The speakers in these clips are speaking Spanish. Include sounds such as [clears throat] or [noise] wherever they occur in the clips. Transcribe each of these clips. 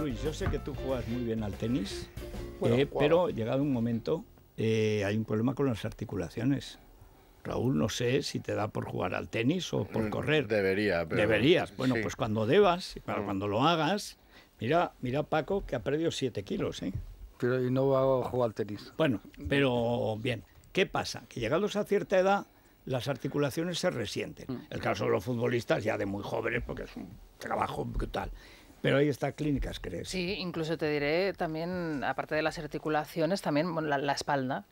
Luis, yo sé que tú juegas muy bien al tenis, eh, pero llegado un momento eh, hay un problema con las articulaciones. Raúl, no sé si te da por jugar al tenis o por mm, correr. Debería, pero... Deberías. Bueno, pues cuando debas, para mm. cuando lo hagas, mira, mira Paco que ha perdido 7 kilos, ¿eh? Pero y no va a jugar al tenis. Bueno, pero bien. ¿Qué pasa? Que llegados a cierta edad, las articulaciones se resienten. Mm. El caso de los futbolistas, ya de muy jóvenes, porque es un trabajo brutal. Pero ahí está Clínicas, ¿crees? Sí, incluso te diré también, aparte de las articulaciones, también la, espalda.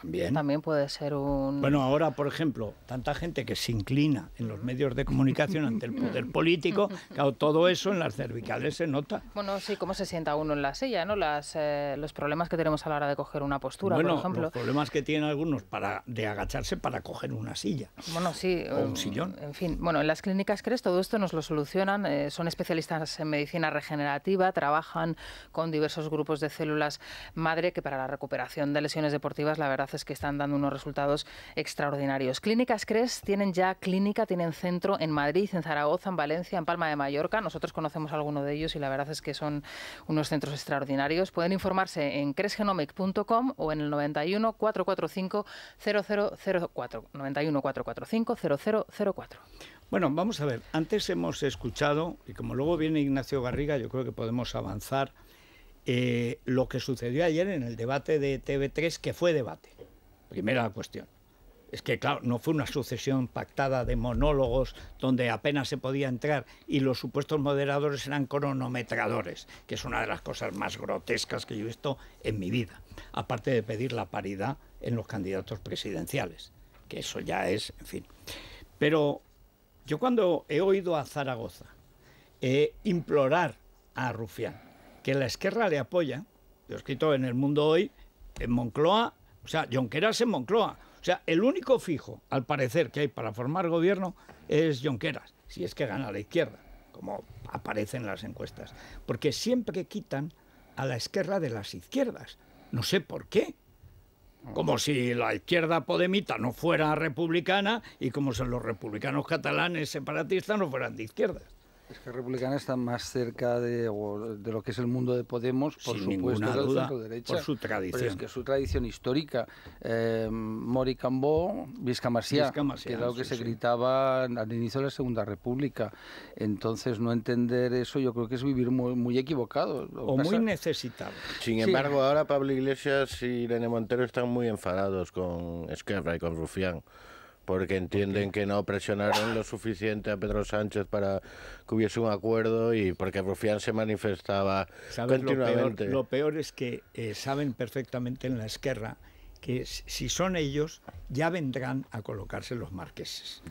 También. También puede ser un... Bueno, ahora, por ejemplo, tanta gente que se inclina en los medios de comunicación ante el poder político, claro, todo eso en las cervicales se nota. Bueno, sí, cómo se sienta uno en la silla, ¿no? Las, eh, los problemas que tenemos a la hora de coger una postura, por ejemplo. los problemas que tienen algunos para de agacharse para coger una silla. Bueno, sí. O un um, sillón. En fin, bueno, en las clínicas CRES todo esto nos lo solucionan. Eh, son especialistas en medicina regenerativa, trabajan con diversos grupos de células madre que para la recuperación de lesiones deportivas, la verdad es que están dando unos resultados extraordinarios. Clínicas CRES tienen ya clínica, tienen centro en Madrid, en Zaragoza, en Valencia, en Palma de Mallorca. Nosotros conocemos alguno de ellos y la verdad es que son unos centros extraordinarios. Pueden informarse en cresgenomic.com o en el 91 445 0004. 91 445 0004. Bueno, vamos a ver. Antes hemos escuchado, y como luego viene Ignacio Garriga, yo creo que podemos avanzar eh, lo que sucedió ayer en el debate de TV3, que fue debate. Primera cuestión. Es que, claro, no fue una sucesión pactada de monólogos donde apenas se podía entrar y los supuestos moderadores eran cronometradores, que es una de las cosas más grotescas que yo he visto en mi vida, aparte de pedir la paridad en los candidatos presidenciales, que eso ya es, en fin. Pero yo cuando he oído a Zaragoza eh, implorar a Rufián, que la izquierda le apoya. yo he escrito en El Mundo Hoy, en Moncloa, o sea, Jonqueras en Moncloa. O sea, el único fijo, al parecer, que hay para formar gobierno es Jonqueras, si es que gana la izquierda, como aparecen las encuestas. Porque siempre quitan a la izquierda de las izquierdas. No sé por qué. Como si la izquierda podemita no fuera republicana y como si los republicanos catalanes separatistas no fueran de izquierdas la Republicana está más cerca de, lo que es el mundo de Podemos, por supuesto, Por su tradición. es que su tradición histórica. Eh, Mori Cambó, Vizca que era lo que se gritaba al inicio de la Segunda República. Entonces, no entender eso yo creo que es vivir muy, equivocado. o muy necesitado. Sin embargo, ahora Pablo Iglesias y Irene Montero están muy enfadados con Esquerra y con Rufián porque entienden que no presionaron lo suficiente a Pedro Sánchez para que hubiese un acuerdo y porque Rufián se manifestaba continuamente. Lo peor, es que eh, saben perfectamente en la esquerra que si son ellos ya vendrán a colocarse los marqueses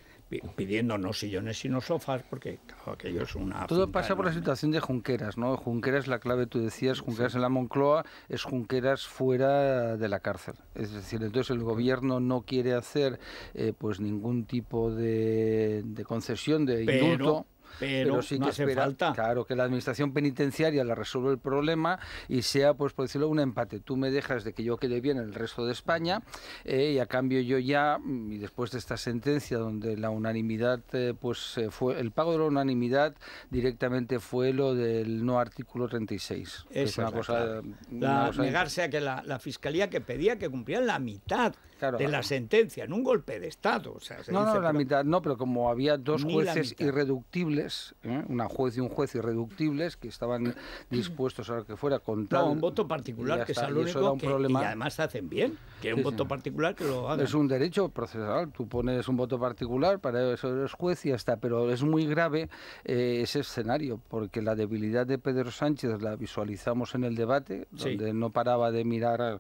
pidiendo no sillones no sofás, porque claro, aquello es una... Todo pasa por la situación de Junqueras, ¿no? Junqueras, la clave, tú decías, Junqueras en la Moncloa es Junqueras fuera de la cárcel. Es decir, entonces el gobierno no quiere hacer eh, pues ningún tipo de, concesión, de indulto pero, no hace falta. Claro, que la administración penitenciaria la resuelva el problema y sea, pues por decirlo, un empate. Tú me dejas de que yo quede bien en el resto de España eh, y a cambio yo ya, y después de esta sentencia donde la unanimidad, eh, pues eh, fue el pago de la unanimidad directamente fue lo del no artículo 36. es una cosa. negarse a que la, fiscalía que pedía que cumplieran la mitad de la sentencia, en un golpe de Estado. no, no, la mitad, no, pero como había dos jueces irreductibles, ¿eh? una juez y un juez irreductibles que estaban [clears throat] dispuestos a lo que fuera con un voto particular, que es lo único que, y además hacen bien, que un voto particular que lo hagan. Es un derecho procesal, tú pones un voto particular, para eso eres juez y ya está, pero es muy grave eh, ese escenario, porque la debilidad de Pedro Sánchez la visualizamos en el debate, donde no paraba de mirar... A,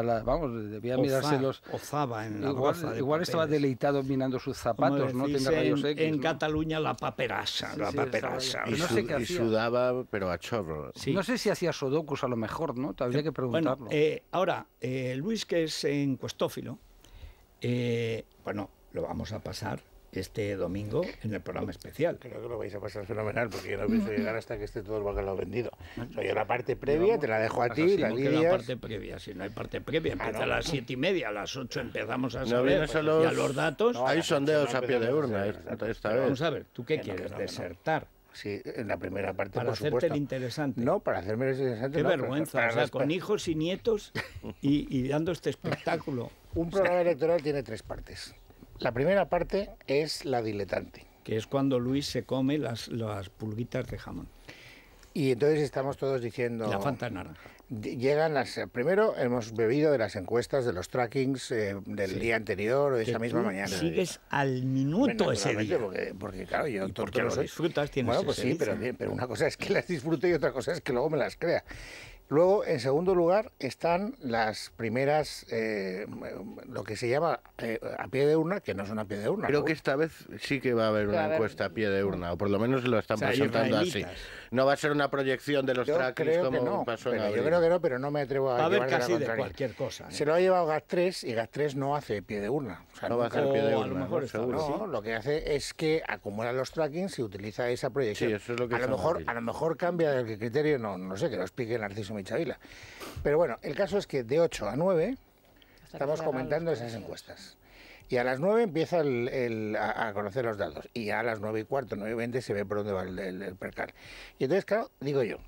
vamos, debía mirárselos. Ozaba en la Igual, igual estaba deleitado mirando sus zapatos, no En, Cataluña la paperasa, la paperasa. Y, sudaba, pero a chorro. No sé si hacía Sodocus a lo mejor, ¿no? Habría eh, que preguntarlo. Bueno, eh, ahora, eh, Luis, que es encuestófilo, eh, bueno, lo vamos a pasar este domingo en el programa especial. Creo que lo vais a pasar fenomenal porque yo no pienso llegar hasta que esté todo el bacalao vendido. O sea, yo la parte previa te la dejo a ti, la la parte previa, si no hay parte previa, ah, empieza a las siete y media, a las ocho empezamos a saber ya los, datos. hay sondeos a pie de urna eh, esta, vez. Vamos a ver, ¿tú qué quieres? ¿Desertar? Sí, en la primera parte. Para por hacerte el interesante. No, para hacerme el interesante. Qué vergüenza, o sea, con hijos y nietos y, dando este espectáculo. [laughs] Un programa electoral tiene tres partes. La primera parte es la diletante. Que es cuando Luis se come las, las pulguitas de jamón. Y entonces estamos todos diciendo... La Fanta Llegan las... Primero hemos bebido de las encuestas, de los trackings eh, del día anterior o de esa misma tú mañana. sigues al minuto ese día. Porque, claro, yo... porque lo disfrutas, tienes Bueno, pues sí, pero, pero, una cosa es que las disfruto y otra cosa es que luego me las crea. Luego, en segundo lugar, están las primeras, eh, lo que se llama eh, a pie de urna, que no son a pie de urna. Creo que esta vez sí que va a haber una encuesta a pie de urna, o por lo menos lo están presentando así. No va a ser una proyección de los trackings como pasó en Yo creo que no, pero no me atrevo a. llevar a casi cualquier cosa. ¿eh? Se lo ha llevado Gas 3 y Gas 3 no hace pie de urna. no va a hacer pie de urna. lo no, lo que hace es que acumula los trackings y utiliza esa proyección. es lo que a, lo mejor, a lo mejor cambia el criterio, no, no sé, que lo explique Narciso Michavila. Pero bueno, el caso es que de 8 a 9 estamos comentando esas encuestas y a las 9 empieza a, conocer los datos. Y a las 9 y cuarto, 9 y 20 se ve por dónde va el, percal. Y entonces, claro, digo yo,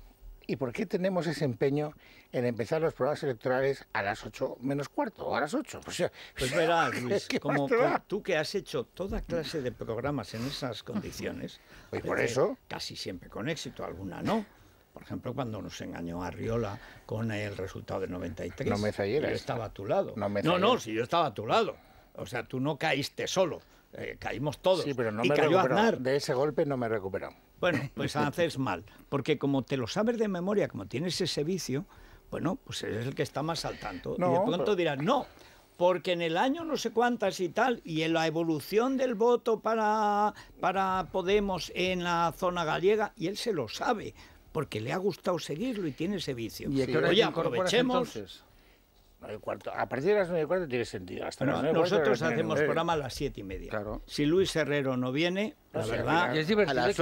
¿y por qué tenemos ese empeño en empezar los programas electorales a las 8 menos cuarto, o a las 8? Pues, pues [laughs] verás, Luis, como, tú que has hecho toda clase de programas en esas condiciones, y [laughs] pues por pues, eh, eso casi siempre con éxito, alguna no. Por ejemplo, cuando nos engañó Arriola con el resultado de 93. No me falleras. Yo estaba a tu lado. No, no, no, si yo estaba a tu lado. O sea, tú no caíste solo, eh, caímos todos. Sí, pero no me cayó De ese golpe no me recuperó. Bueno, [laughs] pues haces mal, porque como te lo sabes de memoria, como tienes ese vicio, bueno, pues eres el que está más al tanto. y de pronto dirás, no, porque en el año no sé cuántas y tal, y en la evolución del voto para, para Podemos en la zona gallega, y él se lo sabe, porque le ha gustado seguirlo y tiene ese vicio. Y oye, aprovechemos, entonces? Cuarto. A partir de las 9 y cuarto tiene sentido. Hasta nosotros hacemos programa a las 7 y media. Si Luis Herrero no viene, la verdad,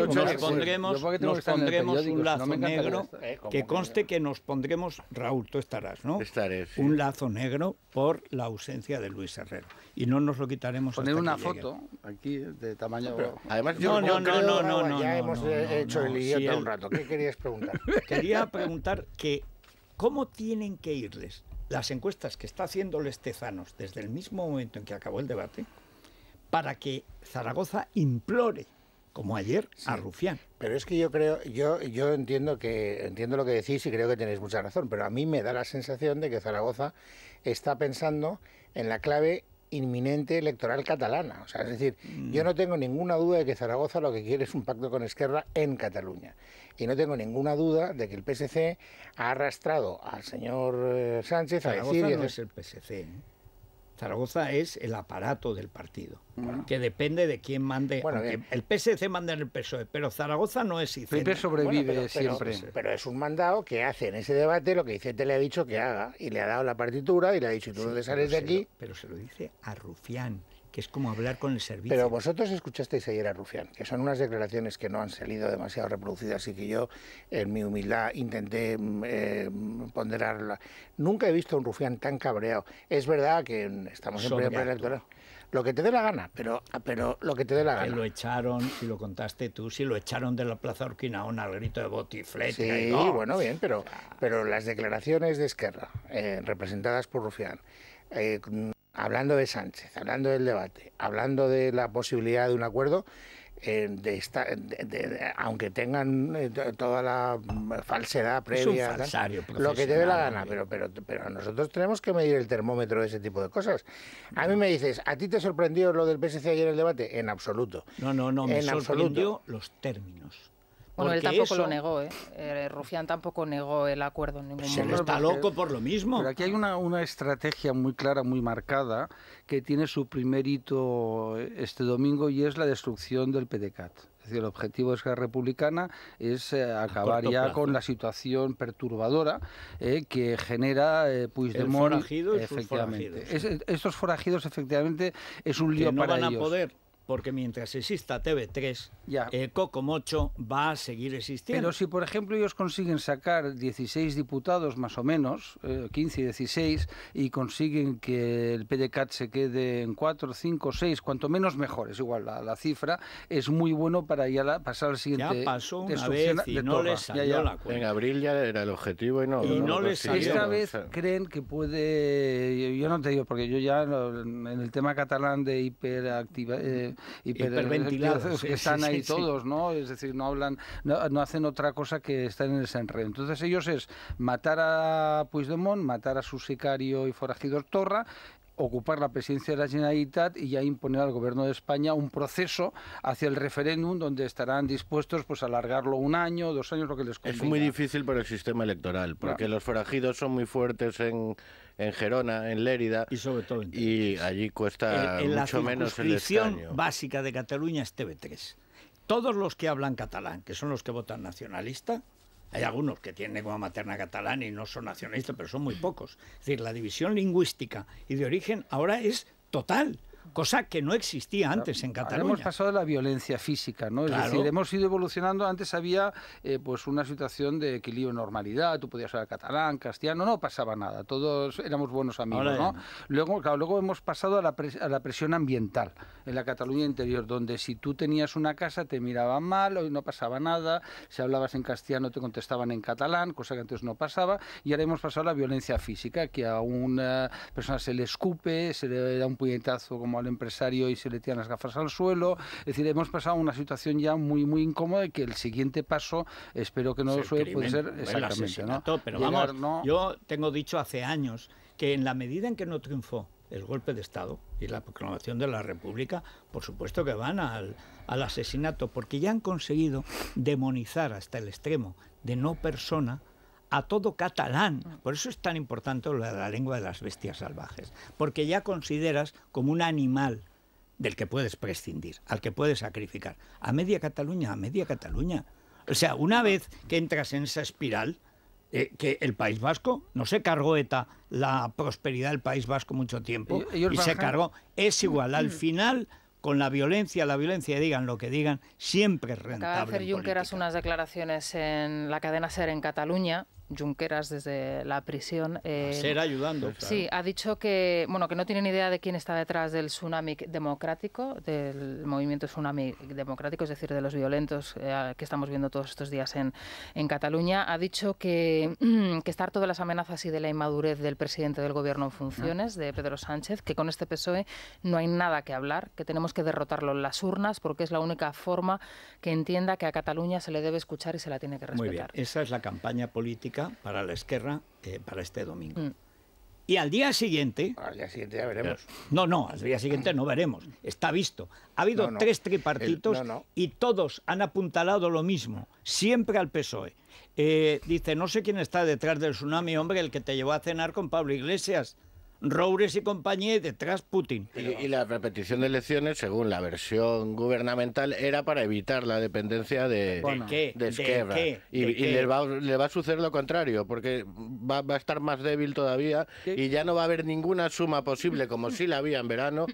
nos pondremos, un lazo negro. Eh, que conste que nos pondremos, Raúl, tú estarás, ¿no? Estaré. Un lazo negro por la ausencia de Luis Herrero. Y no nos lo quitaremos. Poner una foto aquí de tamaño. además, yo no, no, no, no, no, Ya hemos hecho el idiota un rato. ¿Qué querías preguntar? [laughs] Quería preguntar que. ¿Cómo tienen que irles las encuestas que está haciendo Lestezanos desde el mismo momento en que acabó el debate para que Zaragoza implore como ayer a Rufián. Pero es que yo creo, yo, yo entiendo que entiendo lo que decís y creo que tenéis mucha razón, pero a mí me da la sensación de que Zaragoza está pensando en la clave inminente electoral catalana. O sea, es decir, yo mm. no tengo ninguna duda de que Zaragoza lo que quiere es un pacto con Esquerra en Cataluña. Y no tengo ninguna duda de que el PSC ha arrastrado al señor eh, Sánchez a decir... No es el PSC. ¿eh? Zaragoza es el aparato del partido, que depende de quién mande. Bueno, el PSC manda en el PSOE, pero Zaragoza no es Ice. El e sobrevive pero, siempre. Pero, es un mandado que hace en ese debate lo que te le ha dicho que haga, y le ha dado la partitura y le ha dicho, ¿y tú no te sales de aquí? pero se lo dice a Rufián que es como hablar con el servicio. Pero vosotros escuchasteis ayer a Rufián, que son unas declaraciones que no han salido demasiado reproducidas y que yo, en mi humildad, intenté mm, eh, ponderarla. Nunca he visto a un Rufián tan cabreado. Es verdad que estamos en electoral. Lo que te dé la gana, pero, pero lo que te dé la gana. Que lo echaron, y lo contaste tú, si lo echaron de la Plaza Orquinaona al grito de Botiflet. Sí, bueno, bien, pero, pero las declaraciones de Esquerra, eh, representadas por Rufián, eh, hablando de Sánchez, hablando del debate, hablando de la posibilidad de un acuerdo, eh, de aunque tengan eh, toda la falsedad previa, lo que te dé la gana, pero, eh. pero, pero nosotros tenemos que medir el termómetro de ese tipo de cosas. A mí me dices, ¿a ti te sorprendió lo del PSC ayer en el debate? En absoluto. No, no, no, me en sorprendió los términos. Bueno, él tampoco lo negó, ¿eh? ¿eh? Rufián tampoco negó el acuerdo en ningún pues momento. está loco por lo mismo. Pero aquí hay una, una, estrategia muy clara, muy marcada, que tiene su primer hito este domingo y es la destrucción del PDCAT. Es decir, el objetivo de Esquerra Republicana es eh, acabar ya con la situación perturbadora eh, que genera eh, Puigdemont. efectivamente. estos forajidos, efectivamente, es un lío que para ellos. a poder porque mientras exista TV3, Eh, Coco Mocho va a seguir existiendo. Pero si, por ejemplo, ellos consiguen sacar 16 diputados, más o menos, 15 y 16, y consiguen que el PDCAT se quede en 4, 5, 6, cuanto menos mejor, es igual la, cifra, es muy bueno para la, pasar al siguiente. paso. En abril ya era el objetivo y no, y no, Esta vez creen que puede, yo, no te digo, porque yo ya en el tema catalán de hiperactiva... Eh, y hiperventilados que [laughs] están ahí todos, ¿no? Es decir, no hablan, no, hacen otra cosa que estar en ese enredo. Entonces ellos es matar a Puigdemont, matar a su sicario y forajido Torra ocupar la presidencia de la Generalitat y ya imponer al gobierno de España un proceso hacia el referéndum donde estarán dispuestos pues a alargarlo un año, dos años, lo que les convenga. Es muy difícil para el sistema electoral, porque los forajidos son muy fuertes en, Gerona, en Lérida y sobre todo en y allí cuesta en, en mucho menos el básica de Cataluña es TV3. Todos los que hablan catalán, que son los que votan nacionalista, hay algunos que tienen lengua materna catalana y no son nacionalistas, pero son muy pocos. Es decir, la división lingüística y de origen ahora es total cosa que no existía antes en Cataluña. Ahora hemos pasado a la violencia física, ¿no? Es decir, hemos ido evolucionando. Antes había eh, pues una situación de equilibrio, normalidad. Tú podías hablar catalán, castellano, no pasaba nada. Todos éramos buenos amigos, ¿no? Luego, claro, luego hemos pasado a la, a la presión ambiental en la Cataluña interior, donde si tú tenías una casa te miraban mal, hoy no pasaba nada. Si hablabas en castellano te contestaban en catalán, cosa que antes no pasaba. Y ahora hemos pasado a la violencia física, que a una persona se le escupe, se le da un puñetazo como al empresario y se le tiran las gafas al suelo. Es decir, hemos pasado una situación ya muy, muy incómoda y que el siguiente paso, espero que no lo suele, puede ser el asesinato, Pero vamos, yo tengo dicho hace años que en la medida en que no triunfó el golpe de Estado y la proclamación de la República, por supuesto que van al asesinato, porque ya han conseguido demonizar hasta el extremo de no persona a todo catalán. Ah. Por eso es tan importante la lengua de las bestias salvajes, porque ya consideras como un animal del que puedes prescindir, al que puedes sacrificar. A media Cataluña, a media Cataluña. O sea, una vez que entras en esa espiral, eh, que el País Vasco, no se cargó ETA la prosperidad del País Vasco mucho tiempo, eh, y, se cargó, es igual, al mm. final con la violencia, la violencia, digan lo que digan, siempre es rentable. Acaba de hacer unas declaraciones en la cadena SER en Cataluña, Junqueras desde la prisión. Eh, ser ayudando. Sí, ha dicho que bueno que no tienen idea de quién está detrás del tsunami democrático, del movimiento tsunami democrático, es decir, de los violentos eh, que estamos viendo todos estos días en, en Cataluña. Ha dicho que, [clears throat] que estar todas las amenazas y de la inmadurez del presidente del gobierno en funciones, de Pedro Sánchez, que con este PSOE no hay nada que hablar, que tenemos que derrotarlo en las urnas porque es la única forma que entienda que a Cataluña se le debe escuchar y se la tiene que respetar. Muy bien. Esa es la campaña política para la Esquerra eh, para este domingo. Mm. Y al día siguiente... Al día siguiente ya veremos. No, no, al día siguiente no veremos. Está visto. Ha habido tres tripartitos y todos han apuntalado lo mismo, siempre al PSOE. Eh, dice, no sé quién está detrás del tsunami, hombre, el que te llevó a cenar con Pablo Iglesias. Roures y compañía detrás Putin. Y, la repetición de elecciones, según la versión gubernamental, era para evitar la dependencia de, ¿De, Esquerra. y, le, va, a suceder lo contrario, porque va, a estar más débil todavía y ya no va a haber ninguna suma posible, como sí la había en verano.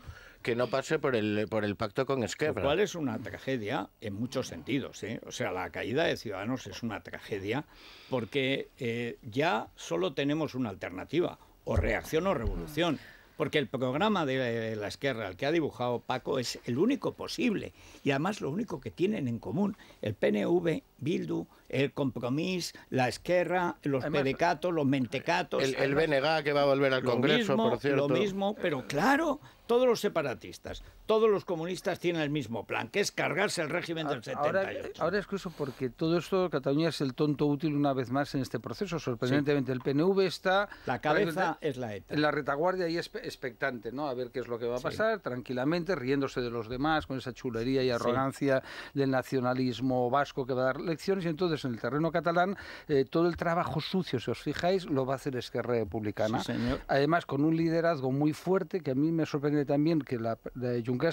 que no pase por el, por el pacto con Esquerra. Lo es una tragedia en muchos sentidos. ¿eh? O sea, la caída de Ciudadanos es una tragedia porque eh, ya solo tenemos una alternativa o reacción o revolución. Porque el programa de la izquierda, el que ha dibujado Paco, es el único posible. Y además lo único que tienen en común el PNV Bildu, el Compromís, la Esquerra, los Además, los mentecatos. El, BNG que va a volver al Congreso, por cierto. Lo mismo, pero claro, todos los separatistas, todos los comunistas tienen el mismo plan, que es cargarse el régimen del 78. Ahora, ahora es curioso porque todo esto, Cataluña es el tonto útil una vez más en este proceso. Sorprendentemente, el PNV está... La cabeza es la ETA. En la retaguardia y es expectante, ¿no? A ver qué es lo que va a pasar, tranquilamente, riéndose de los demás, con esa chulería y arrogancia del nacionalismo vasco que va a dar elecciones y entonces en el terreno catalán eh, todo el trabajo sucio, si os fijáis, lo va a hacer Esquerra Republicana. Además, con un liderazgo muy fuerte que a mí me sorprende también que la,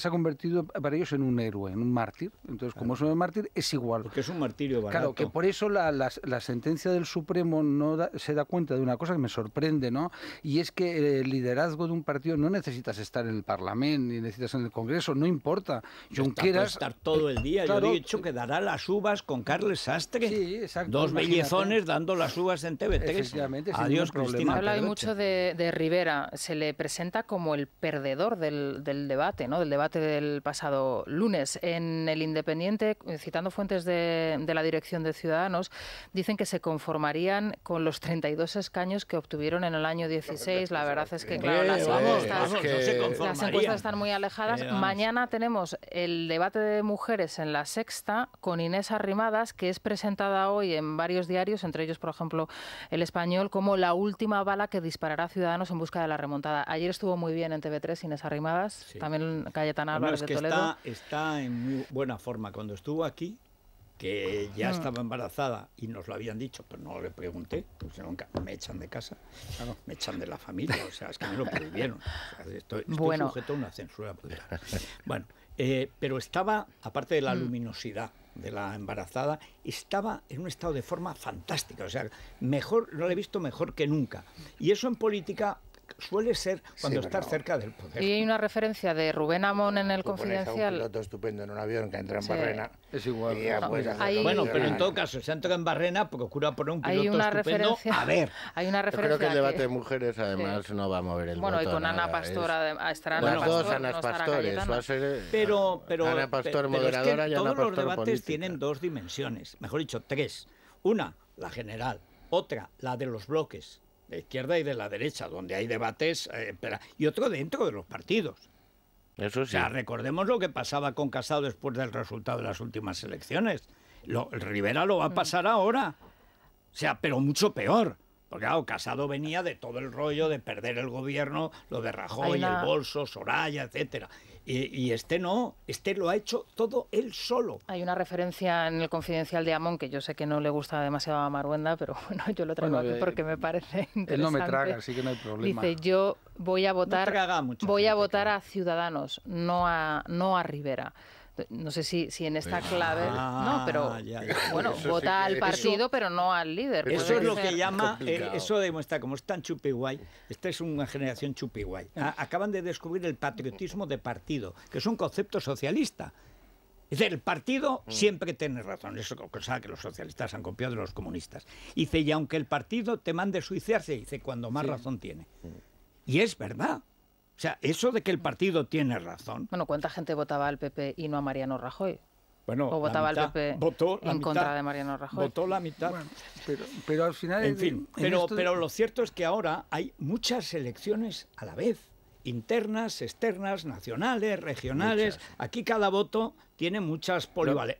se ha convertido para ellos en un héroe, en un mártir. Entonces, como es un mártir, es igual. Porque es un martirio barato. Claro, que por eso la, sentencia del Supremo no se da cuenta de una cosa que me sorprende, ¿no? Y es que eh, el liderazgo de un partido no necesitas estar en el Parlamento ni necesitas en el Congreso, no importa. Junqueras... Estar todo el día, yo he dicho que dará las uvas con Carlos desastre Sí, exacto. Dos bellezones dando las uvas en TV3. Adiós, Cristina. Se habla mucho de, Rivera. Se le presenta como el perdedor del, debate, ¿no? Del debate del pasado lunes. En El Independiente, citando fuentes de, la dirección de Ciudadanos, dicen que se conformarían con los 32 escaños que obtuvieron en el año 16. La verdad es que, eh, claro, las, eh, las encuestas están muy alejadas. Eh, Mañana tenemos el debate de mujeres en la sexta con Inés Arrimadas, que es presentada hoy en varios diarios, entre ellos, por ejemplo, El Español, como la última bala que disparará Ciudadanos en busca de la remontada. Ayer estuvo muy bien en TV3 Inés Arrimadas, también Cayetana Álvarez Está, en muy buena forma. Cuando estuvo aquí, que ya mm. estaba embarazada y nos lo habían dicho, pero no le pregunté, porque nunca me echan de casa, me echan de la familia, o sea, es que me lo prohibieron. Esto sujeto a una censura. Bueno, eh, pero estaba, aparte de la mm. luminosidad, de la embarazada, estaba en un estado de forma fantástica. O sea, mejor, no he visto mejor que nunca. Y eso en política suele ser cuando estás cerca del poder. Y hay una referencia de Rubén Amón en el Confidencial. Un piloto estupendo en un avión que entra en barrena. Es igual. Bueno, pero en todo caso, si entra en barrena, procura poner un piloto estupendo. a ver. [laughs] Hay una referencia. Yo creo que el debate de mujeres, además, no va a mover el Bueno, y con Ana Pastor, ah, estará Ana Pastor. dos Pastores. va a ser eh, pero, pero, Ana Pastor moderadora es que y Ana Pastor Todos los debates tienen dos dimensiones, mejor dicho, tres. Una, la general. Otra, la de los bloques de izquierda y de la derecha, donde hay debates, eh, y otro dentro de los partidos. Eso sí. O sea, recordemos lo que pasaba con Casado después del resultado de las últimas elecciones. Lo, Rivera lo va a mm. pasar ahora. O sea, pero mucho peor. Porque claro, Casado venía de todo el rollo de perder el gobierno, lo de Rajoy, el bolso, Soraya, etcétera. Y, este no, este lo ha hecho todo él solo. Hay una referencia en el confidencial de Amón que yo sé que no le gusta demasiado a Maruenda, pero [laughs] bueno, yo lo traigo aquí eh, porque me parece interesante. Él no me traga, así que no hay problema. Dice, yo voy a votar, voy a votar a Ciudadanos, no a, no a Rivera. No sé si, si en esta clave. no, ah, pero bueno, vota al partido, pero no al líder. Eso es lo que llama. Eh, eso demuestra, como tan chupi guay, esta es una generación chupi guay. Ah, acaban de descubrir el patriotismo de partido, que es un concepto socialista. Es el partido mm. siempre tiene razón, eso es cosa que los socialistas han copiado de los comunistas. Dice, y aunque el partido te mande suicidarse, dice, cuando más razón tiene. Mm. Y es verdad. O sea, eso de que el partido tiene razón. Bueno, ¿cuánta gente votaba al PP y no a Mariano Rajoy? Bueno, o votaba al PP en contra de Mariano Rajoy. Votó la mitad. pero, al final. En fin, pero, pero lo cierto es que ahora hay muchas elecciones a la vez: internas, externas, nacionales, regionales. Aquí cada voto tiene muchas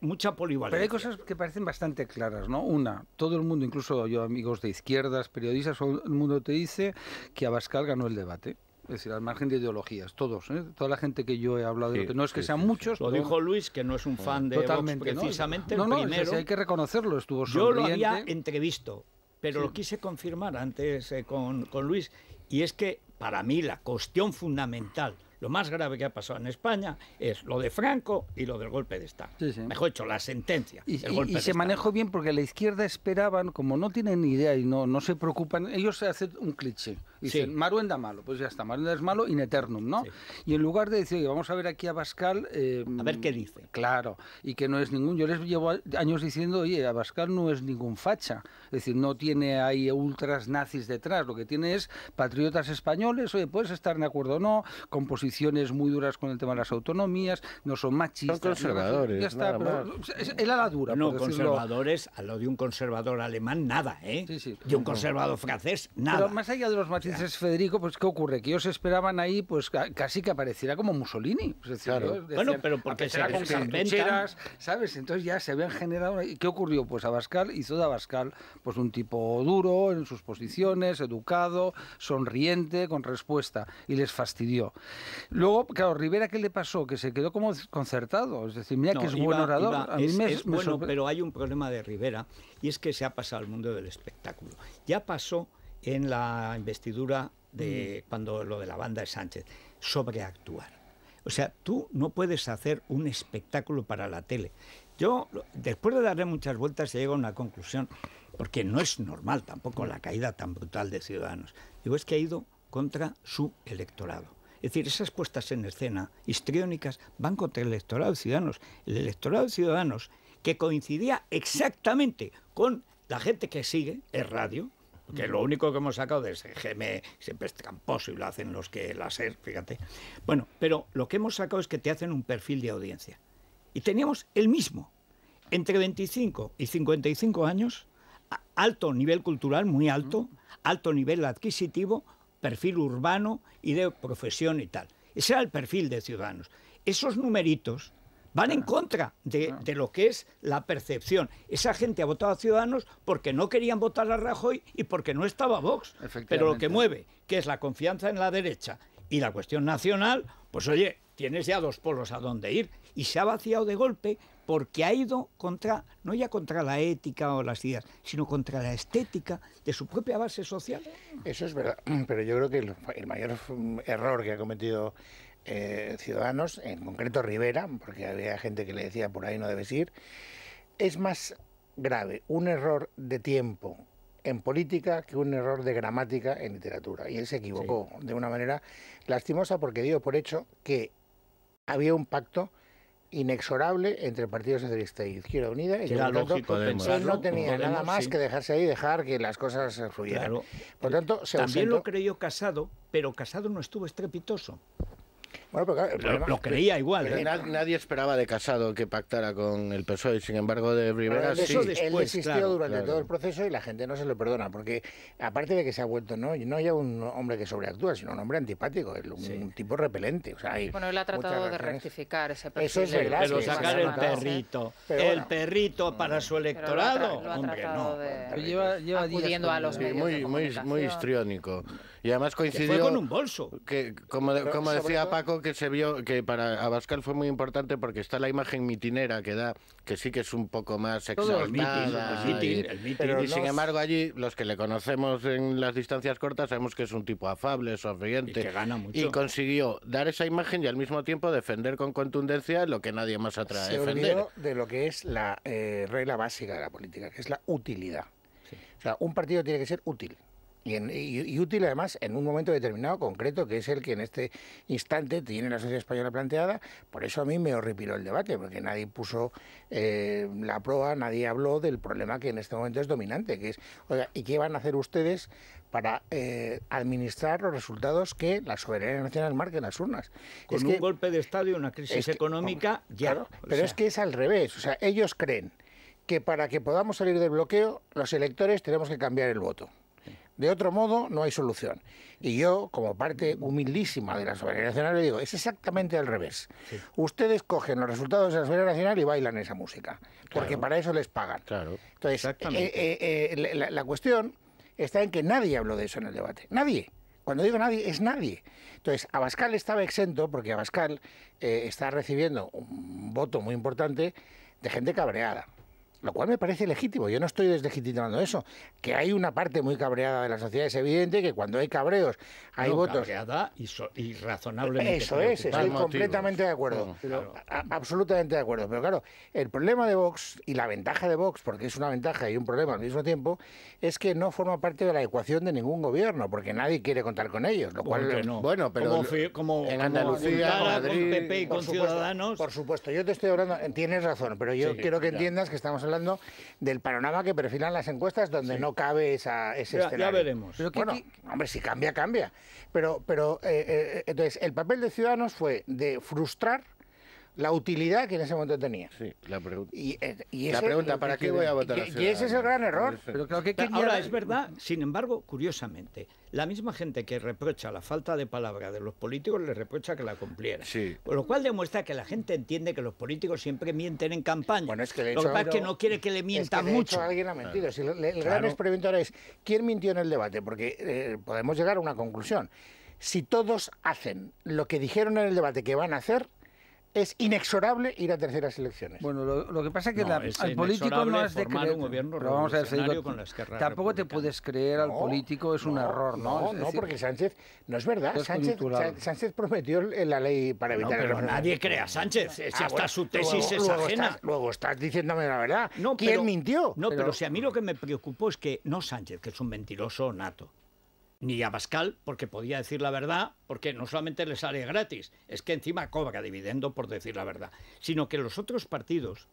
mucha polivalencia. Pero hay cosas que parecen bastante claras, ¿no? Una, todo el mundo, incluso yo, amigos de izquierdas, periodistas, todo el mundo te dice que Abascal ganó el debate es decir, al margen de ideologías, todos, ¿eh? toda la gente que yo he hablado, no es que sean muchos. Lo dijo Luis, que no es un fan de precisamente. No, primero, hay que reconocerlo, estuvo Yo lo había entrevisto, pero lo quise confirmar antes eh, con, Luis, y es que para mí la cuestión fundamental lo más grave que ha pasado en España es lo de Franco y lo del golpe de Estado. Mejor dicho, la sentencia. Y, se manejó bien porque la izquierda esperaban, como no tienen idea y no, no se preocupan, ellos se hacen un cliché. Maruenda malo, pues ya está, Maruenda es malo in eternum, ¿no? Y en lugar de decir, vamos a ver aquí a Bascal em, a ver qué dice. Claro, y que no es ningún... Yo les llevo años diciendo, oye, a Pascal no es ningún facha, es decir, no tiene ahí ultras nazis detrás, lo que tiene es patriotas españoles, oye, puedes estar de acuerdo o no, con posiciones muy duras con el tema de las autonomías, no son machistas. Son conservadores. Ya está, pues, la dura. No, conservadores, a lo de un conservador alemán, nada, ¿eh? Y un conservador francés, nada. más allá de los machistas, entonces, Federico, pues ¿qué ocurre? Que ellos esperaban ahí, pues casi que apareciera como Mussolini. bueno, pero porque será con ¿sabes? Entonces ya se habían generado... ¿Qué ocurrió? Pues Abascal hizo de Abascal pues un tipo duro en sus posiciones, educado, sonriente, con respuesta, y les fastidió. Luego, claro, Rivera, ¿qué le pasó? Que se quedó como desconcertado. Es decir, mira que es buen orador. bueno, pero hay un problema de Rivera, y es que se ha pasado al mundo del espectáculo. Ya pasó en la investidura de mm. cuando lo de la banda de Sánchez, sobreactuar. O sea, tú no puedes hacer un espectáculo para la tele. Yo, después de darle muchas vueltas, llego a una conclusión, porque no es normal tampoco la caída tan brutal de Ciudadanos. Digo, es que ha ido contra su electorado. Es decir, esas puestas en escena histriónicas van contra el electorado de Ciudadanos. El electorado de Ciudadanos, que coincidía exactamente con la gente que sigue en radio, que lo único que hemos sacado de ese GM siempre es tramposo y lo hacen los que la SER, fíjate. Bueno, pero lo que hemos sacado es que te hacen un perfil de audiencia. Y teníamos el mismo. Entre 25 y 55 años, alto nivel cultural, muy alto, alto nivel adquisitivo, perfil urbano y de profesión y tal. Ese era el perfil de ciudadanos. Esos numeritos Van en contra ah. de, lo que es la percepción. Esa gente ha votado a Ciudadanos porque no querían votar a Rajoy y porque no estaba Vox. Pero lo que mueve, que es la confianza en la derecha y la cuestión nacional, pues oye, tienes ya dos polos a dónde ir. Y se ha vaciado de golpe porque ha ido contra, no ya contra la ética o las ideas, sino contra la estética de su propia base social. Eso es verdad, pero yo creo que el mayor error que ha cometido eh, ciudadanos, en concreto Rivera, porque había gente que le decía por ahí no debes ir, es más grave un error de tiempo en política que un error de gramática en literatura. Y él se equivocó de una manera lastimosa porque dio por hecho que había un pacto inexorable entre el Partido Socialista y Izquierda Unida y era no tenía nada más que dejarse ahí dejar que las cosas fluyeran. Por tanto, También lo creyó Casado, pero Casado no estuvo estrepitoso. Bueno, pero lo, creía igual. ¿eh? Nadie esperaba de Casado que pactara con el PSOE, sin embargo, de Rivera sí. él existió durante todo el proceso y la gente no se lo perdona, porque aparte de que se ha vuelto no, no un hombre que sobreactúa, sino un hombre antipático, un, tipo repelente. bueno, él ha tratado de rectificar ese Eso es verdad. sacar el perrito, el perrito para su electorado, hombre, no. muy, muy, muy histriónico. Y además coincidió. como, decía Paco, que se vio que para Abascal fue muy importante porque está la imagen mitinera que da, que sí que es un poco más exaltada. El mitin, Y, sin embargo, allí, los que le conocemos en las distancias cortas, sabemos que es un tipo afable, sonriente. Y Y consiguió dar esa imagen y al mismo tiempo defender con contundencia lo que nadie más atrae. Se defender. de lo que es la eh, regla básica de la política, que es la utilidad. O sea, un partido tiene que ser útil y, útil además en un momento determinado, concreto, que es el que en este instante tiene la sociedad española planteada. Por eso a mí me horripiló el debate, porque nadie puso eh, la prueba, nadie habló del problema que en este momento es dominante, que es, ¿y qué van a hacer ustedes para eh, administrar los resultados que la soberanía nacional marque en las urnas. Con un golpe de Estado y una crisis económica, ya. pero es que es al revés. O sea, ellos creen que para que podamos salir del bloqueo, los electores tenemos que cambiar el voto. De otro modo, no hay solución. Y yo, como parte humildísima de la soberanía nacional, le digo, es exactamente al revés. Ustedes cogen los resultados de la soberanía nacional y bailan esa música, porque para eso les pagan. Claro. Entonces, eh, eh, eh, la, la, cuestión está en que nadie habló de eso en el debate. Nadie. Cuando digo nadie, es nadie. Entonces, Abascal estaba exento porque Abascal está recibiendo un voto muy importante de gente cabreada lo cual me parece legítimo. Yo no estoy deslegitimando eso. Que hay una parte muy cabreada de la sociedad, es evidente que cuando hay cabreos hay votos. Cabreada y, razonablemente. Eso es, estoy completamente de acuerdo. absolutamente de acuerdo. Pero claro, el problema de Vox y la ventaja de Vox, porque es una ventaja y un problema al mismo tiempo, es que no forma parte de la ecuación de ningún gobierno, porque nadie quiere contar con ellos. Lo cual, bueno, pero como, en Andalucía, Madrid, con PP y con por Ciudadanos. por supuesto, yo te estoy hablando, tienes razón, pero yo quiero que entiendas que estamos hablando del panorama que perfilan las encuestas donde no cabe esa, ese escenario. Ya veremos. bueno, hombre, si cambia, cambia. Pero, pero eh, eh, entonces, el papel de Ciudadanos fue de frustrar la utilidad que en ese momento tenía. Sí, la pregunta. Y, eh, la pregunta, ¿para qué voy a votar? Y, ese es el gran error. Pero creo que Ahora, es verdad, sin embargo, curiosamente, la misma gente que reprocha la falta de palabra de los políticos le reprocha que la cumpliera. Sí. lo cual demuestra que la gente entiende que los políticos siempre mienten en campaña. Bueno, es que que no quiere que le mientan es que mucho. alguien ha mentido. el, el gran es quién mintió en el debate, porque eh, podemos llegar a una conclusión. Si todos hacen lo que dijeron en el debate que van a hacer, es inexorable ir a terceras elecciones. Bueno, lo, que pasa es que al político no has de creer. Un gobierno vamos a con tampoco te puedes creer al político, es un error, ¿no? No, no, porque Sánchez, no es verdad, Sánchez, prometió la ley para evitar pero Nadie crea Sánchez, si hasta ah, su tesis luego, es ajena. luego estás diciéndome la verdad. No, ¿Quién mintió? No, pero, pero, si a mí lo que me preocupó es que, no Sánchez, que es un mentiroso nato, ni a Pascal, porque podía decir la verdad, porque no solamente le sale gratis, es que encima cobra dividendo por decir la verdad, sino que los otros partidos,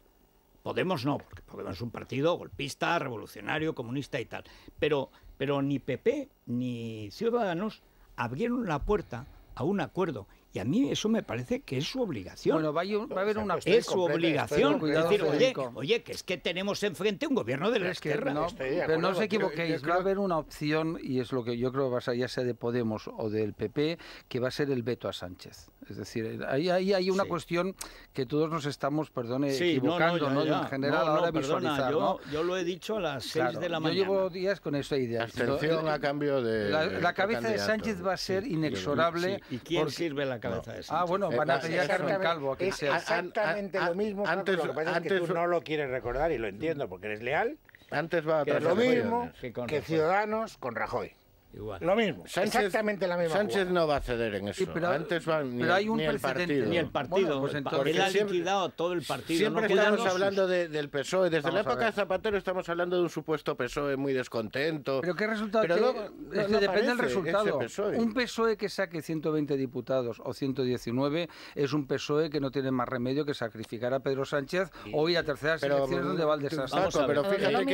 Podemos no, porque Podemos es un partido golpista, revolucionario, comunista y tal, pero, pero ni PP ni Ciudadanos abrieron la puerta a un acuerdo y a mí eso me parece que es su obligación. Bueno, va a, haber una... Es su obligación. decir, oye, oye, que es que tenemos enfrente un gobierno de la izquierda. pero no os equivoquéis, va a haber una opción, y es lo que yo creo que va a ser, ya sea de Podemos o del PP, que va a ser el veto a Sánchez. Es decir, ahí, hay una cuestión que todos nos estamos, perdone, equivocando, ¿no? En general, ahora yo, yo, lo he dicho a las 6 de la mañana. Yo llevo días con esa idea. a cambio de... La, cabeza de Sánchez va a ser inexorable. ¿Y quién sirve la cabeza de Ah, bueno, eh, van a tener Carmen Calvo. Aquí es sea. exactamente ah, lo mismo. Ah, antes, lo que pasa antes, es que tú no lo quieres recordar y lo mm. entiendo porque eres leal. Antes va a que lo mismo que Ciudadanos con Rajoy. Lo mismo. Sánchez, exactamente la misma. Sánchez no va a ceder en eso. Antes va ni, hay un el partido. Ni el partido. Pues él ha liquidado todo el partido. Siempre ¿no? estamos hablando del PSOE. Desde la época de Zapatero estamos hablando de un supuesto PSOE muy descontento. Pero qué resultado. que eh, depende del resultado. E. Un PSOE que saque 120 diputados o 119 es un PSOE que no tiene más remedio que sacrificar a Pedro Sánchez o hoy a terceras elecciones donde va el desastre. pero fíjate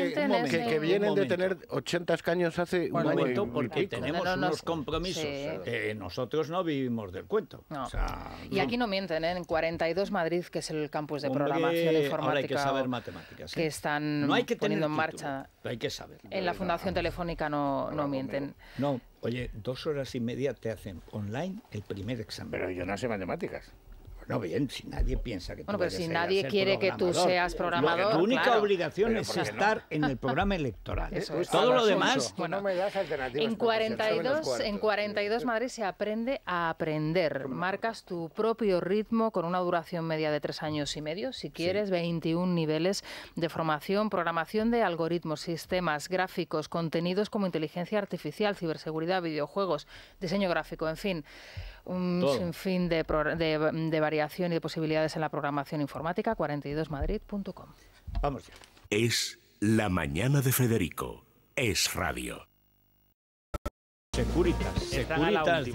que, vienen de este tener 80 escaños hace un momento que tenemos unos compromisos. Eh, nosotros no vivimos del cuento. y aquí no mienten, ¿eh? en 42 Madrid, que es el campus de programación informática. hay que saber matemáticas. Que ¿eh? están no hay que poniendo en marcha. Hay que saber. En la Fundación Telefónica no, no mienten. No, oye, dos horas y media te hacen online el primer examen. Pero yo no sé matemáticas. No, bien, si nadie piensa que tú Bueno, pero si nadie quiere que tú seas programador. Tu única obligación es estar en el programa electoral. ¿eh? Todo lo demás. no me das en 42, en 42 Madrid se aprende a aprender. Marcas tu propio ritmo con una duración media de tres años y medio. Si quieres, 21 niveles de formación, programación de algoritmos, sistemas, gráficos, contenidos como inteligencia artificial, ciberseguridad, videojuegos, diseño gráfico, en fin un sinfín de, variación y de posibilidades en la programación informática, 42madrid.com. Vamos ya. Es la mañana de Federico. Es radio. Securitas. Securitas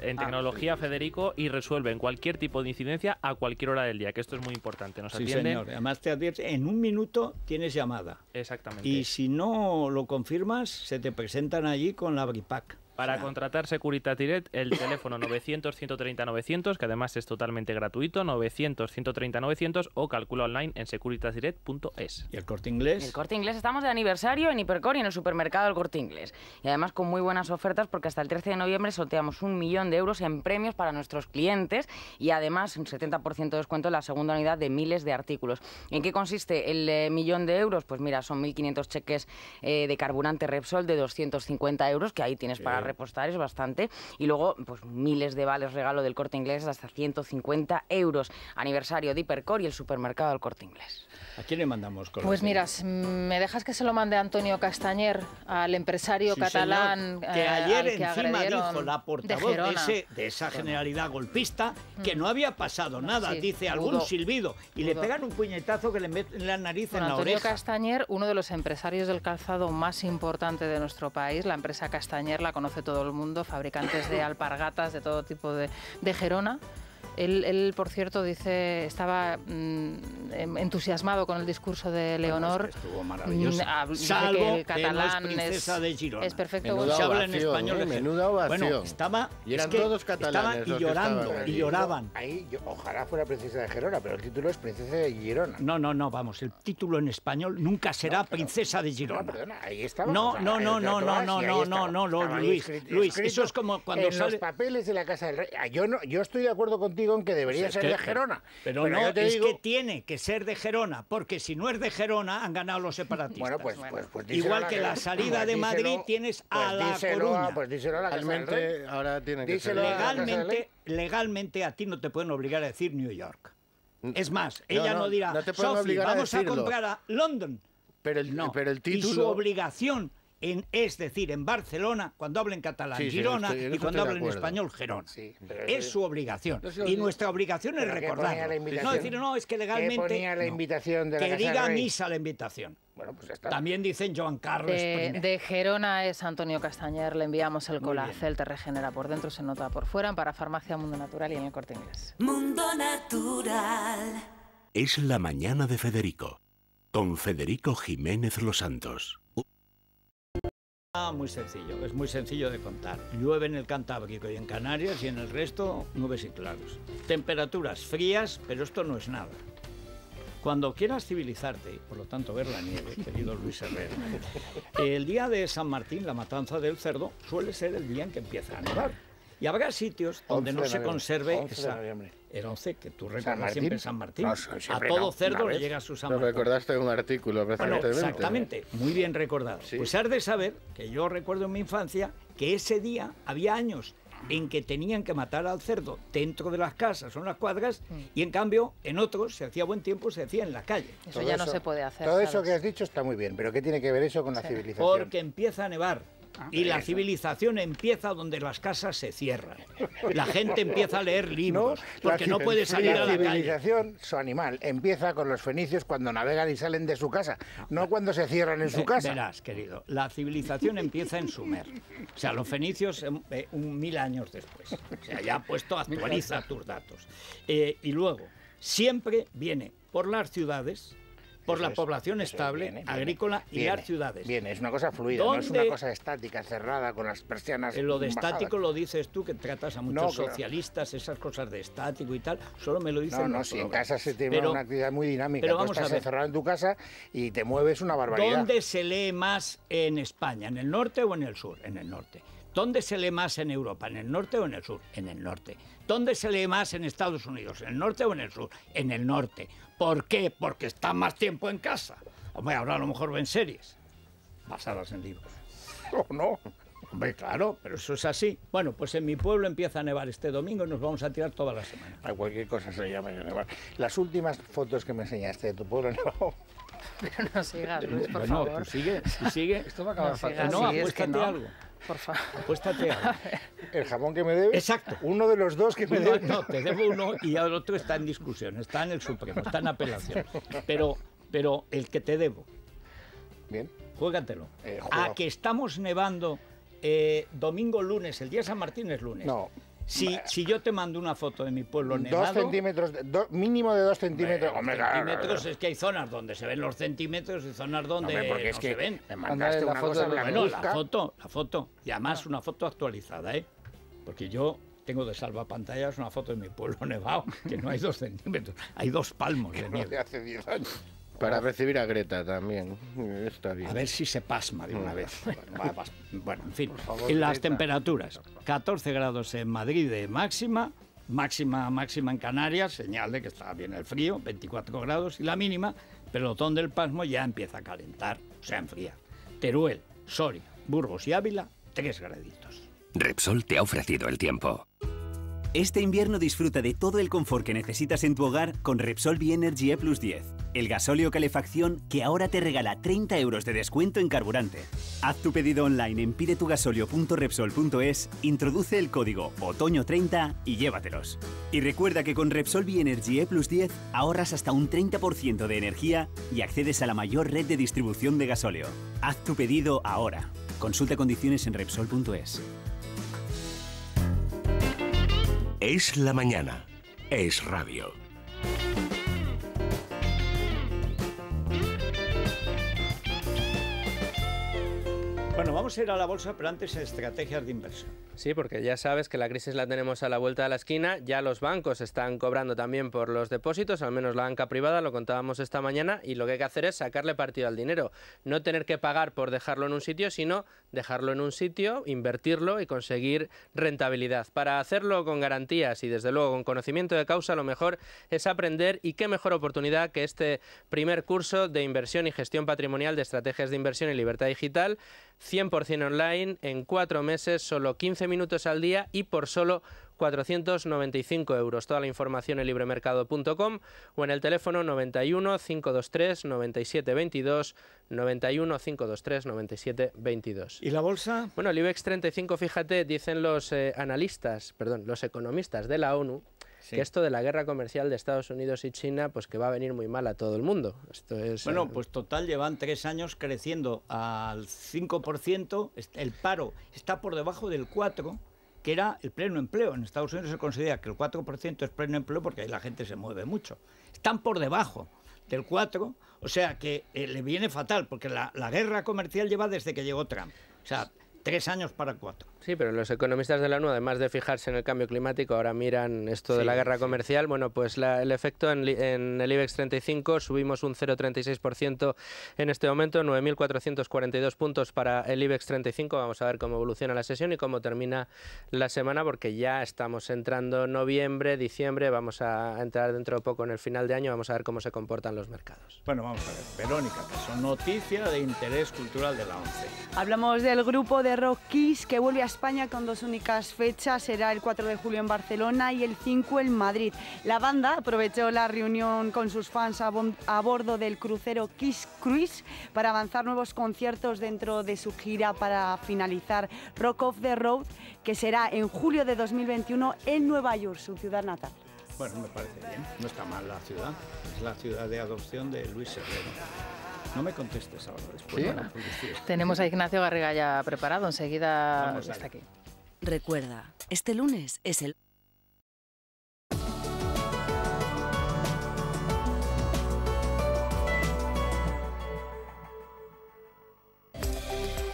En ah, tecnología, Federico, y resuelven cualquier tipo de incidencia a cualquier hora del día, que esto es muy importante. Nos sí, Señor. Además, te advierte, en un minuto tienes llamada. Exactamente. Y si no lo confirmas, se te presentan allí con la BRIPAC. Para contratar Securitas Direct, el teléfono 900-130-900, que además es totalmente gratuito, 900-130-900 o calcula online en securitasdirect.es. ¿Y el corte inglés? El corte inglés, estamos de aniversario en Hipercor y en el supermercado El Corte Inglés. Y además con muy buenas ofertas porque hasta el 13 de noviembre sorteamos un millón de euros en premios para nuestros clientes y además un 70% de descuento en la segunda unidad de miles de artículos. ¿En qué consiste el eh, millón de euros? Pues mira, son 1.500 cheques eh, de carburante Repsol de 250 euros que ahí tienes para repostar, es bastante. Y luego, pues miles de vales regalo del corte inglés hasta 150 euros. Aniversario de Hipercor y el supermercado del corte inglés. ¿A quién le mandamos? pues mira, mm, me dejas que se lo mande Antonio Castañer, al empresario catalán. Eh, que ayer que encima dijo la portavoz de, esa generalidad golpista que mm. no había pasado nada, dice algún silbido, y le pegan un puñetazo que le meten la nariz en la Antonio Castañer, uno de los empresarios del calzado más importante de nuestro país, la empresa Castañer la conoce ...de todo el mundo, fabricantes de [coughs] alpargatas de todo tipo de Gerona, él, él, por cierto, dice, estaba mm, em, entusiasmado con el discurso de Leonor. estuvo maravilloso. Mm, Salvo que catalán no es princesa de Girona. Es perfecto. Menudo habla en español. Eh, Bueno, estaba... Y eran todos catalanes y llorando, y lloraban. Ahí, ojalá fuera princesa de Girona, pero el título es princesa de Girona. No, no, no, vamos, el título en español nunca será princesa de Girona. No, perdona, ahí estaba. No, no, no, no, no, no, no, no, no, Luis, Luis, eso es como cuando en los papeles de la Casa del Rey. Ah, yo, no, yo estoy de acuerdo contigo en que pues debería ser de Gerona. Pero, no, es que tiene que ser de Gerona, porque si no es de Gerona, han ganado los separatistas. Pues, pues, Igual que la salida de Madrid tienes a La Coruña. ahora Legalmente, a legalmente a ti no te pueden obligar a decir New York. Es más, ella no, dirá, vamos a, comprar a London. Pero no, pero título... Y su obligación es decir, en Barcelona, cuando hablen catalán, Girona, y cuando hablen español, Gerona. es su obligación. y nuestra obligación es recordar. No decir, no, es que legalmente... que diga misa la invitación. Bueno, pues También dicen Joan Carlos. De, Gerona es Antonio Castañer, le enviamos el colacel, te regenera por dentro, se nota por fuera, para Farmacia Mundo Natural y en el corte inglés. Mundo Natural. Es la mañana de Federico, con Federico Jiménez Los Santos. Ah, muy sencillo, es muy sencillo de contar. Llueve en el Cantábrico y en Canarias y en el resto nubes y claros. Temperaturas frías, pero esto no es nada. Cuando quieras civilizarte, y por lo tanto ver la nieve, [laughs] querido Luis Herrera, el día de San Martín, la matanza del cerdo, suele ser el día en que empieza a nevar. Y habrá sitios donde no se conserve esa, el 11, que tú recuerdas siempre San Martín. a todo cerdo le llega su San Martín. Lo recordaste en un artículo, recientemente. exactamente, muy bien recordado. Pues has de saber que yo recuerdo en mi infancia que ese día había años en que tenían que matar al cerdo dentro de las casas o en las cuadras mm. y en cambio en otros se hacía buen tiempo se hacía en la calle. Eso ya no se puede hacer. Todo eso que has dicho está muy bien, pero ¿qué tiene que ver eso con la civilización? Porque empieza a nevar Ah, y la civilización empieza donde las casas se cierran. La gente empieza a leer [laughs] libros porque no puede salir a la calle. La civilización, su animal, empieza con los fenicios cuando navegan y salen de su casa, no ah, cuando se cierran en su casa. Verás, querido, la civilización empieza en Sumer. O sea, los fenicios em, un mil años después. O sea, ya puesto, actualiza tus datos. Eh, y luego, siempre viene por las ciudades por la población estable, agrícola y las ciudades. Bien, es una cosa fluida, no es una cosa estática, cerrada, con las persianas. En lo de estático lo dices tú, que tratas a muchos socialistas, esas cosas de estático y tal, solo me lo dicen. No, no, si en casa se tiene una actividad muy dinámica, pero vamos tú estás a cerrar en tu casa y te mueves una barbaridad. ¿Dónde se lee más en España? ¿En el norte o en el sur? En el norte. ¿Dónde se lee más en Europa? ¿En el norte o en el sur? En el norte. ¿Dónde se lee más en Estados Unidos? ¿En el norte o en el sur? En el norte. ¿Por qué? Porque está más tiempo en casa. Hombre, ahora a lo mejor ven series basadas en libros. [laughs] no? Hombre, claro, pero eso es así. Bueno, pues en mi pueblo empieza a nevar este domingo y nos vamos a tirar toda la semana. A cualquier cosa se llama nevar. Las últimas fotos que me enseñaste de tu pueblo, no. Pero [laughs] no sigas, por Tú sigue, sigue. Esto va a acabar no, No, apuéstate algo. Por favor. Apuéstate [laughs] El jabón que me debes. Exacto. Uno de los dos que me [laughs] debes. No, te debo uno y el otro está en discusión, está en el Supremo, está en apelación. Pero, pero el que te debo. Bien. Juégatelo. Eh, a que estamos nevando eh, domingo, lunes, el día San Martín es lunes. No. Si, si yo te mando una foto de mi pueblo nevado... Dos centímetros, mínimo de dos centímetros. centímetros es que hay zonas donde se ven los centímetros y zonas donde no es se ven. mandaste una foto la foto, la foto. Y además una foto actualizada, ¿eh? Porque yo tengo de salvapantallas una foto de mi pueblo [laughs] nevado, que no hay dos centímetros, hay dos palmos de nieve. No de hace diez años. Para recibir a Greta también. Está bien. A ver si se pasma de una mm. vez. [laughs] Bueno, en fin. las temperaturas. 14 grados en Madrid de máxima. Máxima, máxima en Canarias, señal de que está bien el frío, 24 grados y la mínima, pelotón del pasmo ya empieza a calentar, o sea, enfría. Teruel, Soria, Burgos y Ávila, 3 graditos. Repsol te ha ofrecido el tiempo. Este invierno disfruta de todo el confort que necesitas en tu hogar con Repsol Energy E Plus 10 el gasóleo calefacción que ahora te regala 30 euros de descuento en carburante. Haz tu pedido online en pidetugasolio.repsol.es, introduce el código OTOño30 y llévatelos. Y recuerda que con Repsol Energy E Plus 10 ahorras hasta un 30% de energía y accedes a la mayor red de distribución de gasóleo. Haz tu pedido ahora. Consulta condiciones en Repsol.es. Es la mañana. Es radio. Bueno, vamos a ir a la bolsa, pero antes estrategias de inversión. Sí, porque ya sabes que la crisis la tenemos a la vuelta de la esquina, ya los bancos están cobrando también por los depósitos, al menos la banca privada, lo contábamos esta mañana, y lo que hay que hacer es sacarle partido al dinero, no tener que pagar por dejarlo en un sitio, sino dejarlo en un sitio, invertirlo y conseguir rentabilidad. Para hacerlo con garantías y desde luego con conocimiento de causa, lo mejor es aprender y qué mejor oportunidad que este primer curso de inversión y gestión patrimonial de estrategias de inversión y libertad digital, 100% online, en cuatro meses, solo 15 minutos al día y por solo 495 euros. Toda la información en libremercado.com o en el teléfono 91 523 97 22 91 523 22 ¿Y la bolsa? Bueno, el IBEX 35, fíjate, dicen los eh, analistas, perdón, los economistas de la ONU que esto de la guerra comercial de Estados Unidos y China, pues que va a venir muy mal a todo el mundo. Esto bueno, eh, pues total, llevan tres años creciendo al 5%, el paro está por debajo del 4% que era el pleno empleo. En Estados Unidos se considera que el 4% es pleno empleo porque ahí la gente se mueve mucho. Están por debajo del 4%, o sea que eh, le viene fatal, porque la, la guerra comercial lleva desde que llegó Trump. O sea, Tres años para cuatro. Sí, pero los economistas de la ONU, además de fijarse en el cambio climático, ahora miran esto de la guerra comercial. Bueno, pues el efecto en, el IBEX 35 subimos un 0,36% en este momento, 9.442 puntos para el IBEX 35. Vamos a ver cómo evoluciona la sesión y cómo termina la semana, porque ya estamos entrando noviembre, diciembre, vamos a entrar dentro de poco en el final de año, vamos a ver cómo se comportan los mercados. Bueno, vamos a ver, Verónica, que son noticias de interés cultural de la ONCE. Hablamos del grupo de crucero Kiss, que vuelve a España con dos únicas fechas, será el 4 de julio en Barcelona y el 5 en Madrid. La banda aprovechó la reunión con sus fans a, bordo del crucero Kiss Cruise para avanzar nuevos conciertos dentro de su gira para finalizar Rock of the Road, que será en julio de 2021 en Nueva York, su ciudad natal. Bueno, me parece bien, no está mal la ciudad, es la ciudad de adopción de Luis Herrero. No me contestes ahora después. Pues Tenemos a Ignacio Garriga ya preparado, enseguida hasta aquí. Recuerda, este lunes es el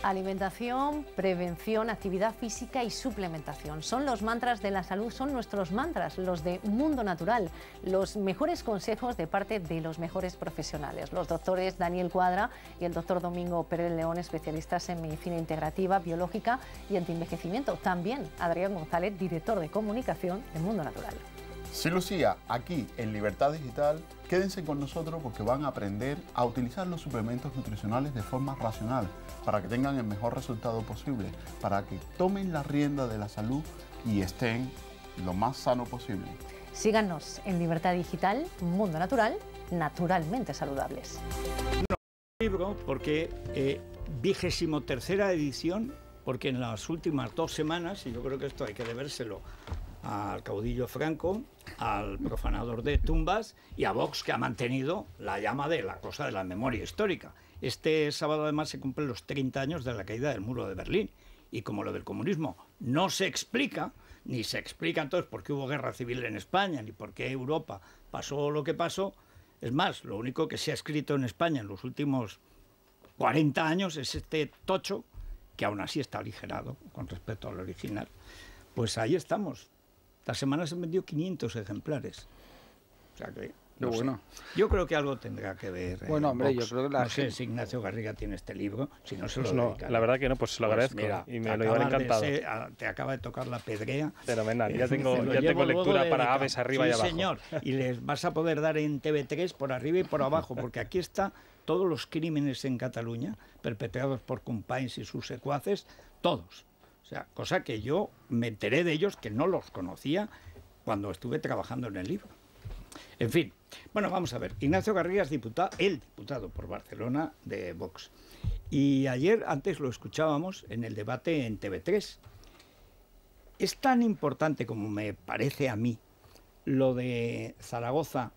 alimentación, prevención, actividad física y suplementación. Son los mantras de la salud, son nuestros mantras, los de mundo natural, los mejores consejos de parte de los mejores profesionales, los doctores Daniel Cuadra y el doctor Domingo Pérez León, especialistas en medicina integrativa, biológica y antienvejecimiento. También Adrián González, director de comunicación de Mundo Natural. Sí, Lucía, aquí en Libertad Digital, quédense con nosotros porque van a aprender a utilizar los suplementos nutricionales de forma racional para que tengan el mejor resultado posible, para que tomen la rienda de la salud y estén lo más sano posible. Síganos en Libertad Digital, Mundo Natural, naturalmente saludables. Libro, porque eh, vigésimo tercera edición, porque en las últimas dos semanas, y yo creo que esto hay que debérselo al caudillo Franco, al profanador de tumbas y a Vox, que ha mantenido la llama de la cosa de la memoria histórica. Este sábado además se cumplen los 30 años de la caída del muro de Berlín. Y como lo del comunismo no se explica, ni se explica entonces por qué hubo guerra civil en España, ni por qué Europa pasó lo que pasó, es más, lo único que se ha escrito en España en los últimos 40 años es este tocho, que aún así está aligerado con respecto al original. Pues ahí estamos, la semana se vendido 500 ejemplares. Yo creo que algo tendrá que ver. Eh, bueno, hombre, yo creo que No sé si Ignacio Garriga tiene este libro, si no se pues La verdad que no, pues se lo pues agradezco. y me lo ah, te acaba de tocar la pedrea. Fenomenal, ya eh, tengo, lectura para aves arriba y abajo. señor, y les vas a poder dar en TV3 por arriba y por abajo, porque aquí está todos los crímenes en Cataluña perpetrados por Cumpains y sus secuaces, todos o sea, cosa que yo me enteré de ellos que no los conocía cuando estuve trabajando en el libro. En fin, bueno, vamos a ver. Ignacio Garrigas, diputado, el diputado por Barcelona de Vox. Y ayer, antes lo escuchábamos en el debate en TV3. Es tan importante como me parece a mí lo de Zaragoza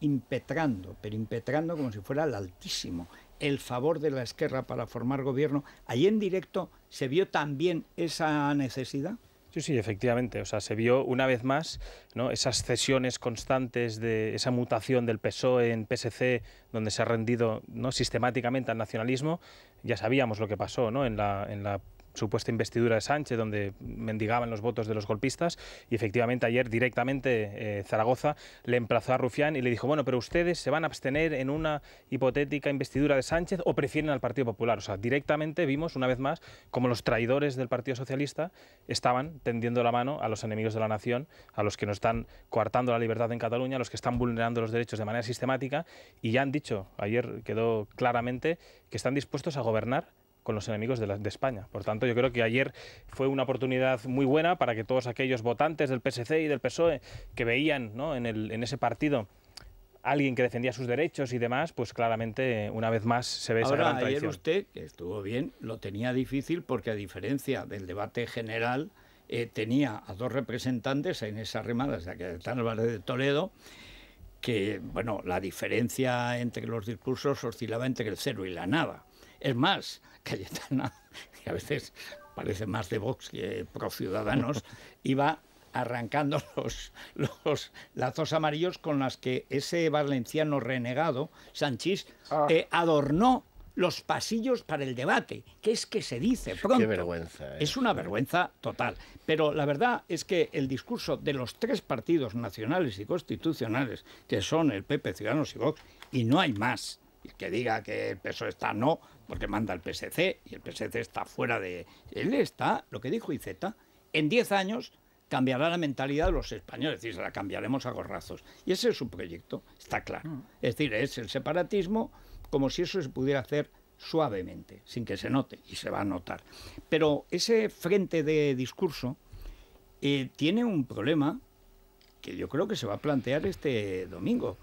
impetrando, pero impetrando como si fuera el altísimo, el favor de la Esquerra para formar gobierno. Allí en directo ¿Se vio también esa necesidad? Sí, sí, efectivamente. O sea, se vio una vez más ¿no? esas cesiones constantes de esa mutación del PSOE en PSC, donde se ha rendido ¿no? sistemáticamente al nacionalismo. Ya sabíamos lo que pasó ¿no? en la supuesta investidura de Sánchez, donde mendigaban los votos de los golpistas, y efectivamente ayer directamente eh, Zaragoza le emplazó a Rufián y le dijo, bueno, pero ustedes se van a abstener en una hipotética investidura de Sánchez o prefieren al Partido Popular. O sea, directamente vimos una vez más como los traidores del Partido Socialista estaban tendiendo la mano a los enemigos de la nación, a los que nos están coartando la libertad en Cataluña, a los que están vulnerando los derechos de manera sistemática, y ya han dicho, ayer quedó claramente, que están dispuestos a gobernar con los enemigos de, de, España. Por tanto, yo creo que ayer fue una oportunidad muy buena para que todos aquellos votantes del PSC y del PSOE que veían en, ese partido alguien que defendía sus derechos y demás, pues claramente una vez más se ve esa gran traición. ayer usted, que estuvo bien, lo tenía difícil porque a diferencia del debate general, eh, tenía a dos representantes en esas remadas de el barrio de Toledo, que, bueno, la diferencia entre los discursos oscilaba entre el cero y la nada. Es más, Cayetana, [laughs] que a veces parece más de Vox que pro Ciudadanos, [laughs] iba arrancando [laughs] los, los, lazos amarillos con las que ese valenciano renegado, sánchez ah. eh, adornó los pasillos para el debate, qué es que se dice pronto. vergüenza. ¿eh? Es una vergüenza total. Pero la verdad es que el discurso de los tres partidos nacionales y constitucionales, que son el PP, Ciudadanos y Vox, y no hay más, que diga que el peso e está no, porque manda el PSC y el PSC está fuera de... Él está, lo que dijo IZ, en 10 años cambiará la mentalidad de los españoles, es decir, la cambiaremos a gorrazos. Y ese es su proyecto, está claro. Mm. Es decir, es el separatismo como si eso se pudiera hacer suavemente, sin que se note, y se va a notar. Pero ese frente de discurso eh, tiene un problema que yo creo que se va a plantear este domingo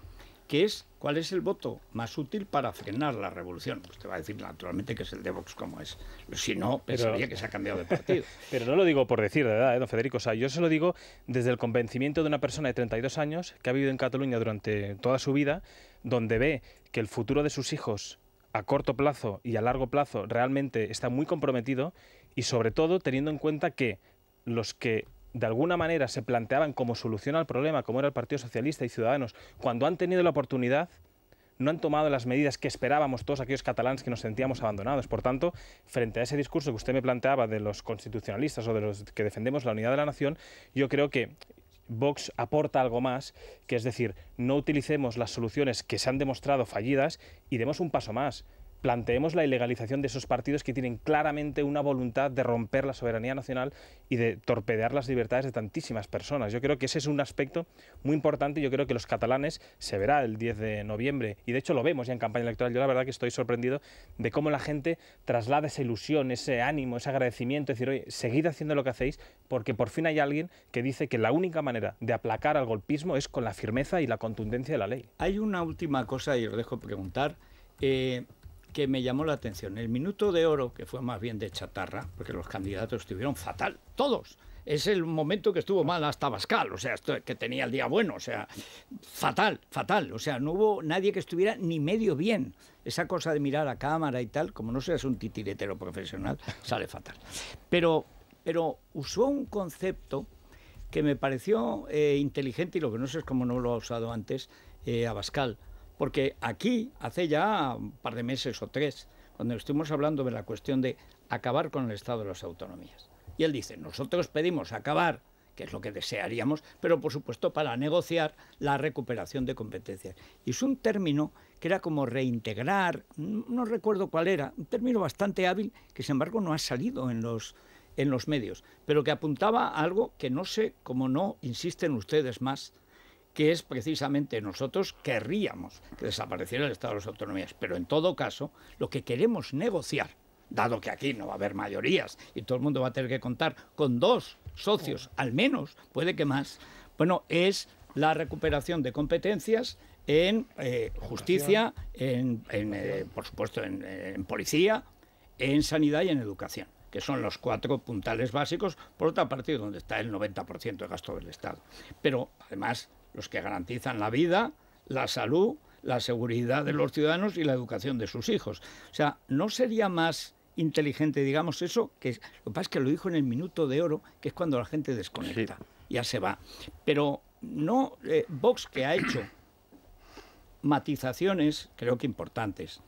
es cuál es el voto más útil para frenar la revolución. Usted pues va a decir naturalmente que es el de Vox como es. Si no, pensaría que se ha cambiado de partido. [laughs] Pero no lo digo por decir, de verdad, ¿eh, don Federico. O sea, yo se lo digo desde el convencimiento de una persona de 32 años que ha vivido en Cataluña durante toda su vida, donde ve que el futuro de sus hijos a corto plazo y a largo plazo realmente está muy comprometido y sobre todo teniendo en cuenta que los que de alguna manera se planteaban como solución al problema, como era el Partido Socialista y Ciudadanos, cuando han tenido la oportunidad, no han tomado las medidas que esperábamos todos aquellos catalanes que nos sentíamos abandonados. Por tanto, frente a ese discurso que usted me planteaba de los constitucionalistas o de los que defendemos la unidad de la nación, yo creo que Vox aporta algo más, que es decir, no utilicemos las soluciones que se han demostrado fallidas y demos un paso más planteemos la ilegalización de esos partidos que tienen claramente una voluntad de romper la soberanía nacional y de torpedear las libertades de tantísimas personas. Yo creo que ese es un aspecto muy importante. Yo creo que los catalanes se verá el 10 de noviembre y de hecho lo vemos ya en campaña electoral. Yo la verdad que estoy sorprendido de cómo la gente traslada esa ilusión, ese ánimo, ese agradecimiento, decir, oye, seguid haciendo lo que hacéis porque por fin hay alguien que dice que la única manera de aplacar al golpismo es con la firmeza y la contundencia de la ley. Hay una última cosa y os dejo preguntar. Eh, que me llamó la atención. El minuto de oro, que fue más bien de chatarra, porque los candidatos estuvieron fatal, todos. Es el momento que estuvo mal hasta Bascal, o sea, que tenía el día bueno, o sea, fatal, fatal. O sea, no hubo nadie que estuviera ni medio bien. Esa cosa de mirar a cámara y tal, como no seas un titiretero profesional, [laughs] sale fatal. Pero, pero usó un concepto que me pareció eh, inteligente y lo que no sé es cómo no lo ha usado antes eh, Abascal, porque aquí, hace ya un par de meses o tres, cuando estuvimos hablando de la cuestión de acabar con el Estado de las autonomías. Y él dice, nosotros pedimos acabar, que es lo que desearíamos, pero por supuesto para negociar la recuperación de competencias. Y es un término que era como reintegrar, no recuerdo cuál era, un término bastante hábil que sin embargo no ha salido en los, medios, pero que apuntaba a algo que no sé, cómo no insisten ustedes más, que es precisamente nosotros querríamos que desapareciera el Estado de las Autonomías, pero en todo caso lo que queremos negociar, dado que aquí no va a haber mayorías y todo el mundo va a tener que contar con dos socios, al menos, puede que más, bueno, es la recuperación de competencias en eh, justicia, en, eh, por supuesto en, en policía, en sanidad y en educación que son los cuatro puntales básicos, por otra parte, donde está el 90% de gasto del Estado. Pero además los que garantizan la vida, la salud, la seguridad de los ciudadanos y la educación de sus hijos. O sea, ¿no sería más inteligente, digamos, eso? Que, lo que pasa es que lo dijo en el minuto de oro, que es cuando la gente desconecta, ya se va. Pero no, eh, Vox que ha hecho matizaciones, creo que importantes,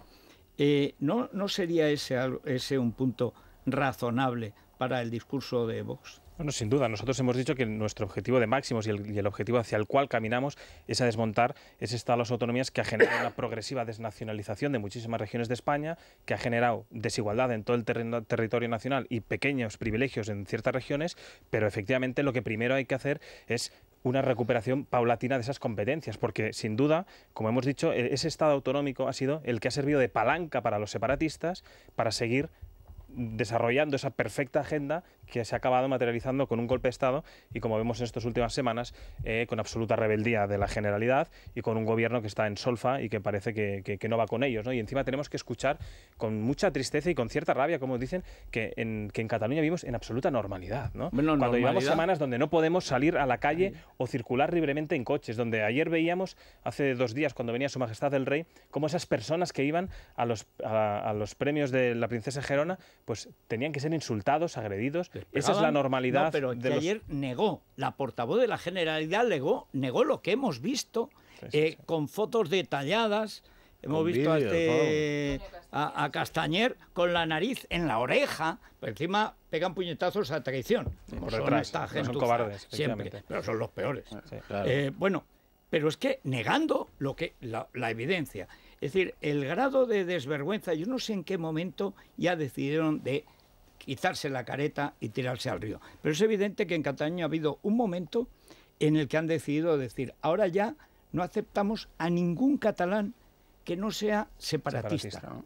eh, ¿no, ¿no sería ese, ese un punto razonable para el discurso de Vox? Bueno, sin duda, nosotros hemos dicho que nuestro objetivo de máximos y el, objetivo hacia el cual caminamos es a desmontar ese Estado de las autonomías que ha generado una progresiva desnacionalización de muchísimas regiones de España, que ha generado desigualdad en todo el territorio nacional y pequeños privilegios en ciertas regiones, pero efectivamente lo que primero hay que hacer es una recuperación paulatina de esas competencias, porque sin duda, como hemos dicho, e-, ese Estado autonómico ha sido el que ha servido de palanca para los separatistas para seguir desarrollando esa perfecta agenda que se ha acabado materializando con un golpe de Estado y, como vemos en estas últimas semanas, eh, con absoluta rebeldía de la generalidad y con un gobierno que está en solfa y que parece que, no va con ellos. Y encima tenemos que escuchar con mucha tristeza y con cierta rabia, como dicen, que en, Cataluña vivimos en absoluta normalidad. Cuando llevamos semanas donde no podemos salir a la calle o circular libremente en coches, donde ayer veíamos, hace dos días, cuando venía Su Majestad el Rey, cómo esas personas que iban a los, a, a los premios de la Princesa Gerona pues tenían que ser insultados, agredidos. Esa es la normalidad. pero ayer negó, la portavoz de la Generalidad negó, negó lo que hemos visto eh, con fotos detalladas. Hemos visto a, este, Castañer con la nariz en la oreja, ...por encima pegan puñetazos a traición. Por son cobardes, siempre, pero son los peores. Eh, bueno, pero es que negando lo que la evidencia. Es decir, el grado de desvergüenza, yo no sé en qué momento ya decidieron de quitarse la careta y tirarse al río. Pero es evidente que en Cataluña ha habido un momento en el que han decidido decir, ahora ya no aceptamos a ningún catalán que no sea separatista.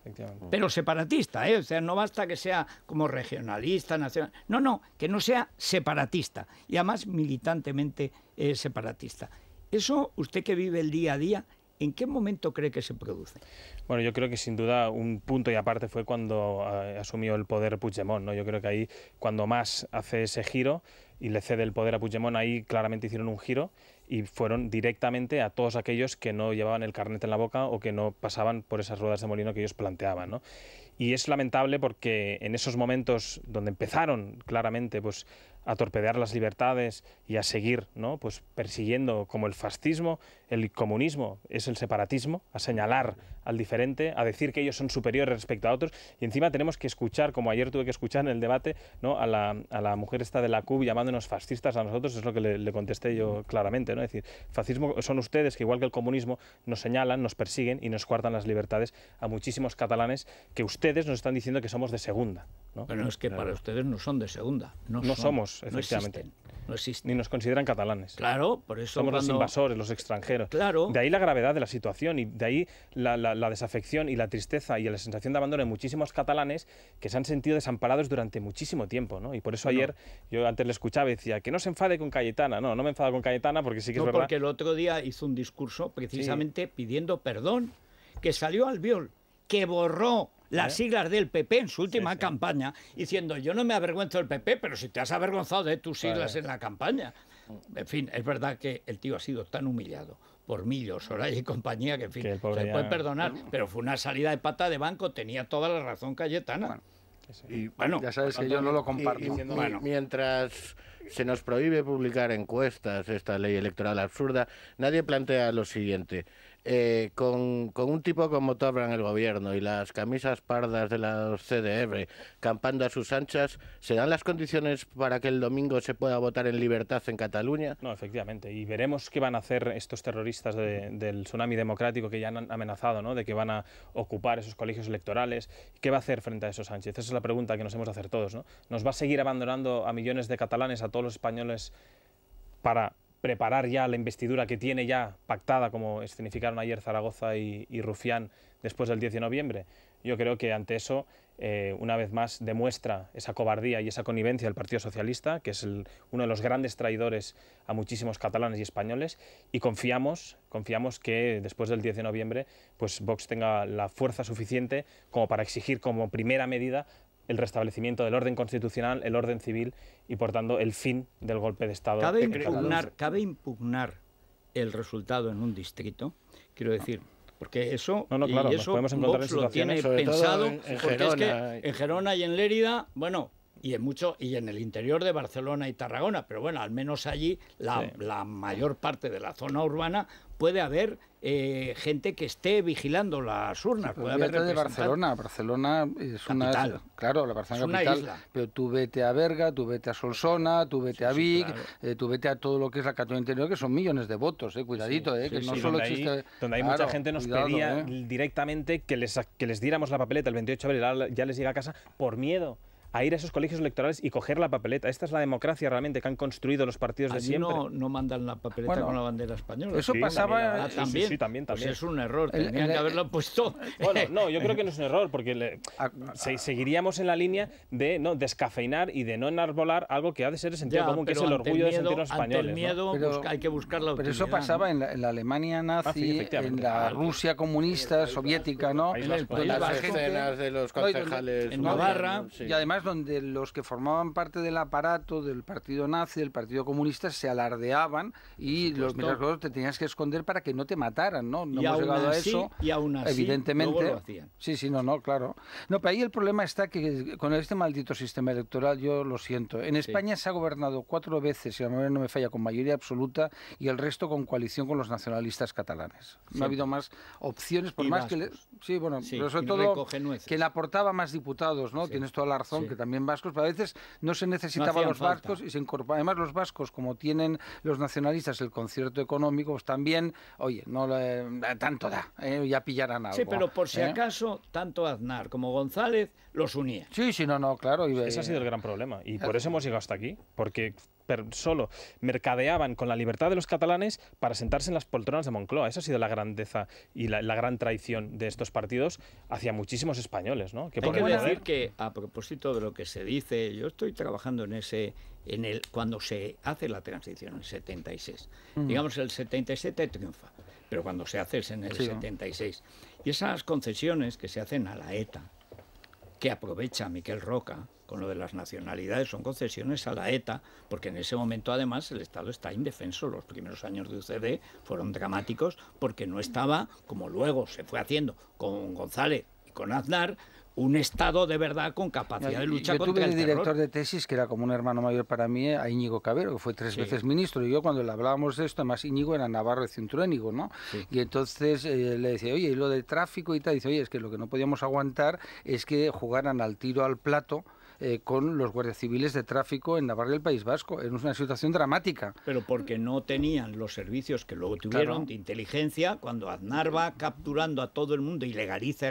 Pero separatista, ¿eh? o sea, no basta que sea como regionalista, nacional. No, no, que no sea separatista y además militantemente separatista. Eso, usted que vive el día a día, ¿En qué momento cree que se produce? Bueno, yo creo que sin duda un punto y aparte fue cuando eh, asumió el poder Puigdemont. ¿no? Yo creo que ahí, cuando más hace ese giro y le cede el poder a Puigdemont, ahí claramente hicieron un giro y fueron directamente a todos aquellos que no llevaban el carnet en la boca o que no pasaban por esas ruedas de molino que ellos planteaban. Y es lamentable porque en esos momentos donde empezaron claramente pues, a torpedear las libertades y a seguir ¿no? pues persiguiendo como el fascismo, el comunismo es el separatismo, a señalar al diferente, a decir que ellos son superiores respecto a otros y encima tenemos que escuchar, como ayer tuve que escuchar en el debate, ¿no? a, la, a la mujer esta de la CUB llamándonos fascistas a nosotros, es lo que le, contesté yo claramente, ¿no? es decir, fascismo son ustedes que igual que el comunismo nos señalan, nos persiguen y nos cuartan las libertades a muchísimos catalanes que ustedes nos están diciendo que somos de segunda. ¿no? Pero es que para ustedes no son de segunda, no somos efectivamente. No Ni nos consideran catalanes. Claro, por eso. Somos los invasores, los extranjeros. Claro. De ahí la gravedad de la situación y de ahí la, desafección y la tristeza y la sensación de abandono de muchísimos catalanes que se han sentido desamparados durante muchísimo tiempo. ¿no? Y por eso ayer yo antes le escuchaba y decía que no se enfade con Cayetana. No, no me enfado con Cayetana porque sí que es verdad. Porque el otro día hizo un discurso precisamente pidiendo perdón que salió al viol que borró las ¿Eh? siglas del PP en su última campaña, diciendo yo no me avergüenzo del PP, pero si te has avergonzado de tus siglas pues. en la campaña. En fin, es verdad que el tío ha sido tan humillado por Millos Soraya y compañía, que en fin, se puede perdonar, pero fue una salida de pata de banco, tenía toda la razón Cayetana. Y bueno, ya sabes que yo no lo comparto. Mientras se nos prohíbe publicar encuestas, esta ley electoral absurda, nadie plantea lo siguiente. Eh, con, un tipo como en el gobierno y las camisas pardas de la CDR campando a sus anchas, ¿se dan las condiciones para que el domingo se pueda votar en libertad en Cataluña? No, efectivamente. Y veremos qué van a hacer estos terroristas del tsunami democrático que ya han amenazado, ¿no? de que van a ocupar esos colegios electorales. ¿Qué va a hacer frente a esos Sánchez? Esa es la pregunta que nos hemos de hacer todos. ¿no? ¿Nos va a seguir abandonando a millones de catalanes, a todos los españoles, para preparar ya la investidura que tiene ya pactada, como escenificaron ayer Zaragoza y, Rufián después del 10 de noviembre. Yo creo que ante eso, eh, una vez más, demuestra esa cobardía y esa connivencia del Partido Socialista, que es uno de los grandes traidores a muchísimos catalanes y españoles, y confiamos, confiamos que después del 10 de noviembre, pues Vox tenga la fuerza suficiente como para exigir como primera medida el restablecimiento del orden constitucional, el orden civil y, por tanto, el fin del golpe de Estado. Cabe, impugnar, cabe impugnar el resultado en un distrito. Quiero decir, porque eso, lo tiene pensado, porque Gerona. es que en Gerona y en Lérida, bueno, y en mucho y en el interior de Barcelona y Tarragona, pero bueno, al menos allí la, mayor parte de la zona urbana puede haber eh, gente que esté vigilando las urnas. Puede haber de Barcelona, Barcelona es una claro, la Barcelona capital, pero tú vete a Berga, tú vete a Solsona, tú vete a Vic, eh, tú vete a todo lo que es la Cataluña interior que son millones de votos, eh, cuidadito, eh, que no solo existe donde hay mucha gente nos pedía directamente que les que les diéramos la papeleta el 28 de abril, ya les llega a casa por miedo a ir a esos colegios electorales y coger la papeleta. Esta es la democracia realmente que han construido los partidos de siempre. No, mandan la papeleta con la bandera española. Eso pasaba también. Ah, también, pues también. es un error, tendrían que haberlo puesto. Bueno, [laughs] no, yo creo que no es un error, porque ah, seguiríamos en la línea de no descafeinar y de no enarbolar algo que ha de ser el sentido común, que es el orgullo del de español españoles. el miedo, hay que buscarlo Pero eso pasaba en, la, Alemania nazi, ah, en la Rusia comunista, soviética, ¿no? En las escenas de los concejales. En Navarra. Y además donde los que formaban parte del aparato del partido nazi, del partido comunista, se alardeaban y los milagros te tenías que esconder para que no te mataran, ¿no? No hemos llegado a eso. evidentemente. Sí, sí, no, no, claro. No, pero ahí el problema está que con este maldito sistema electoral, yo lo siento. En España se ha gobernado cuatro veces, si la memoria no me falla, con mayoría absoluta y el resto con coalición con los nacionalistas catalanes. No ha habido más opciones, por más que le... Sí, bueno, pero sobre todo que le aportaba más diputados, ¿no? Tienes toda la razón también vascos, pero a veces no se necesitaban los vascos y se incorporaban. Además, los vascos, como tienen los nacionalistas el concierto económico, pues también, oye, no tanto da, ¿eh? ya pillarán algo. Sí, pero por si ¿eh? acaso, tanto Aznar como González los unía. Sí, sí, no, no, claro. Y, Ese ha sido el gran problema. Y eh, por eso hemos llegado hasta aquí, porque solo mercadeaban con la libertad de los catalanes para sentarse en las poltronas de Moncloa. Esa ha sido la grandeza y la, gran traición de estos partidos hacia muchísimos españoles. ¿no? Hay que decir que, a propósito de lo que se dice, yo estoy trabajando en ese en el cuando se hace la transición en el 76. Digamos, el 77 triunfa, pero cuando se hace es en el 76. Y esas concesiones que se hacen a la ETA, que aprovecha Miquel Roca, con lo de las nacionalidades, son concesiones a la ETA, porque en ese momento además el Estado está indefenso. Los primeros años de UCD fueron dramáticos porque no estaba, como luego se fue haciendo con González y con Aznar, un Estado de verdad con capacidad de lucha yo tuve el, director de tesis, que era como un hermano mayor para mí, a eh, Íñigo Cabero, que fue tres veces ministro. Y yo cuando le hablábamos de esto, además Íñigo era navarro y cinturénigo, ¿no? Y entonces eh, le decía, oye, y lo del tráfico y tal. dice, oye, es que lo que no podíamos aguantar es que jugaran al tiro al plato eh, con los guardias civiles de tráfico en Navarra y el País Vasco. Es una situación dramática. Pero porque no tenían los servicios que luego tuvieron de inteligencia, cuando Aznar va capturando a todo el mundo y legaliza a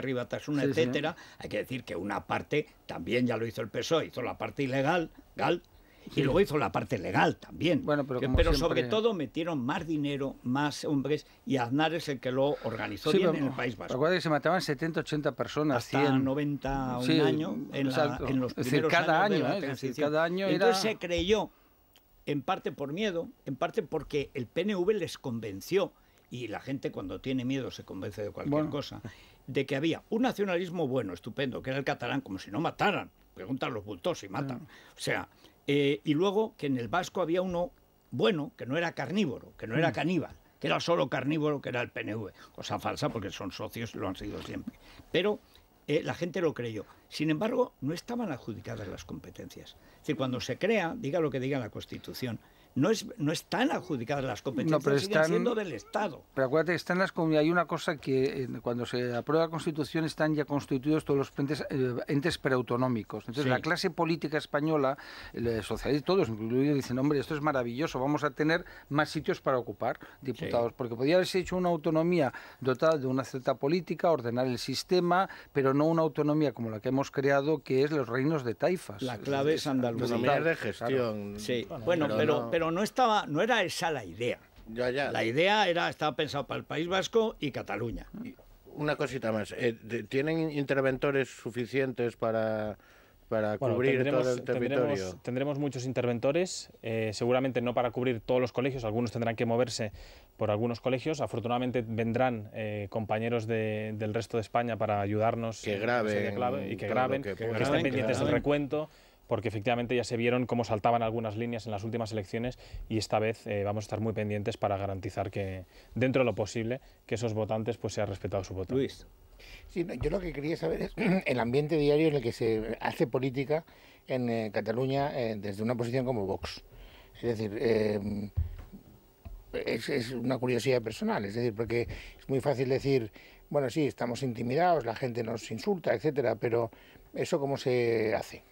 etcétera, hay que decir que una parte, también ya lo hizo el PSOE, hizo la parte ilegal, Gal, y luego hizo la parte legal también. pero, sobre todo metieron más dinero, más hombres, y Aznar es el que lo organizó bien en el País Vasco. Recuerda que se mataban 70, 80 personas. Hasta un año, en, los primeros cada años año, ¿eh? cada año Entonces se creyó, en parte por miedo, en parte porque el PNV les convenció, y la gente cuando tiene miedo se convence de cualquier cosa, de que había un nacionalismo bueno, estupendo, que era el catalán, como si no mataran. Preguntan los bultos y matan. Ah. O sea, eh, y luego que en el vasco había uno bueno, que no era carnívoro, que no era mm. caníbal, que era solo carnívoro, que era el PNV. Cosa falsa porque son socios, lo han sido siempre. Pero eh, la gente lo creyó. Sin embargo, no estaban adjudicadas las competencias. Es decir, cuando se crea, diga lo que diga la Constitución, no, es, no están adjudicadas las competencias, siguen siendo del Estado. Pero acuérdate, están las Hay una cosa que eh, cuando se aprueba la Constitución están ya constituidos todos los entes, eh, preautonómicos. Entonces la clase política española, eh, sociedad y todos incluidos, dicen, hombre, esto es maravilloso, vamos a tener más sitios para ocupar diputados, porque podría haberse hecho una autonomía dotada de una cierta política, ordenar el sistema, pero no una autonomía como la que hemos creado, que es los reinos de taifas. La clave es, es de gestión. Sí. Bueno, pero pero no estaba, no era esa la idea. La idea era, estaba pensado para el País Vasco y Cataluña. Una cosita más, eh, ¿tienen interventores suficientes para para cubrir todo el eh, territorio. Tendremos, muchos interventores, eh, seguramente no para cubrir todos los colegios, algunos tendrán que moverse por algunos colegios. Afortunadamente vendrán compañeros del resto de España para ayudarnos. Que graben. y que graben, que estén pendientes del recuento porque efectivamente ya se vieron cómo saltaban algunas líneas en las últimas elecciones y esta vez eh, vamos a estar muy pendientes para garantizar que, dentro de lo posible, que esos votantes pues ha respetado su voto. Luis. yo lo que quería saber es [clears throat] el ambiente diario en el que se hace política en eh, Cataluña eh, desde una posición como Vox. Es decir, es, es, una curiosidad personal, es decir, porque es muy fácil decir, bueno, sí, estamos intimidados, la gente nos insulta, etcétera, pero ¿eso cómo se hace?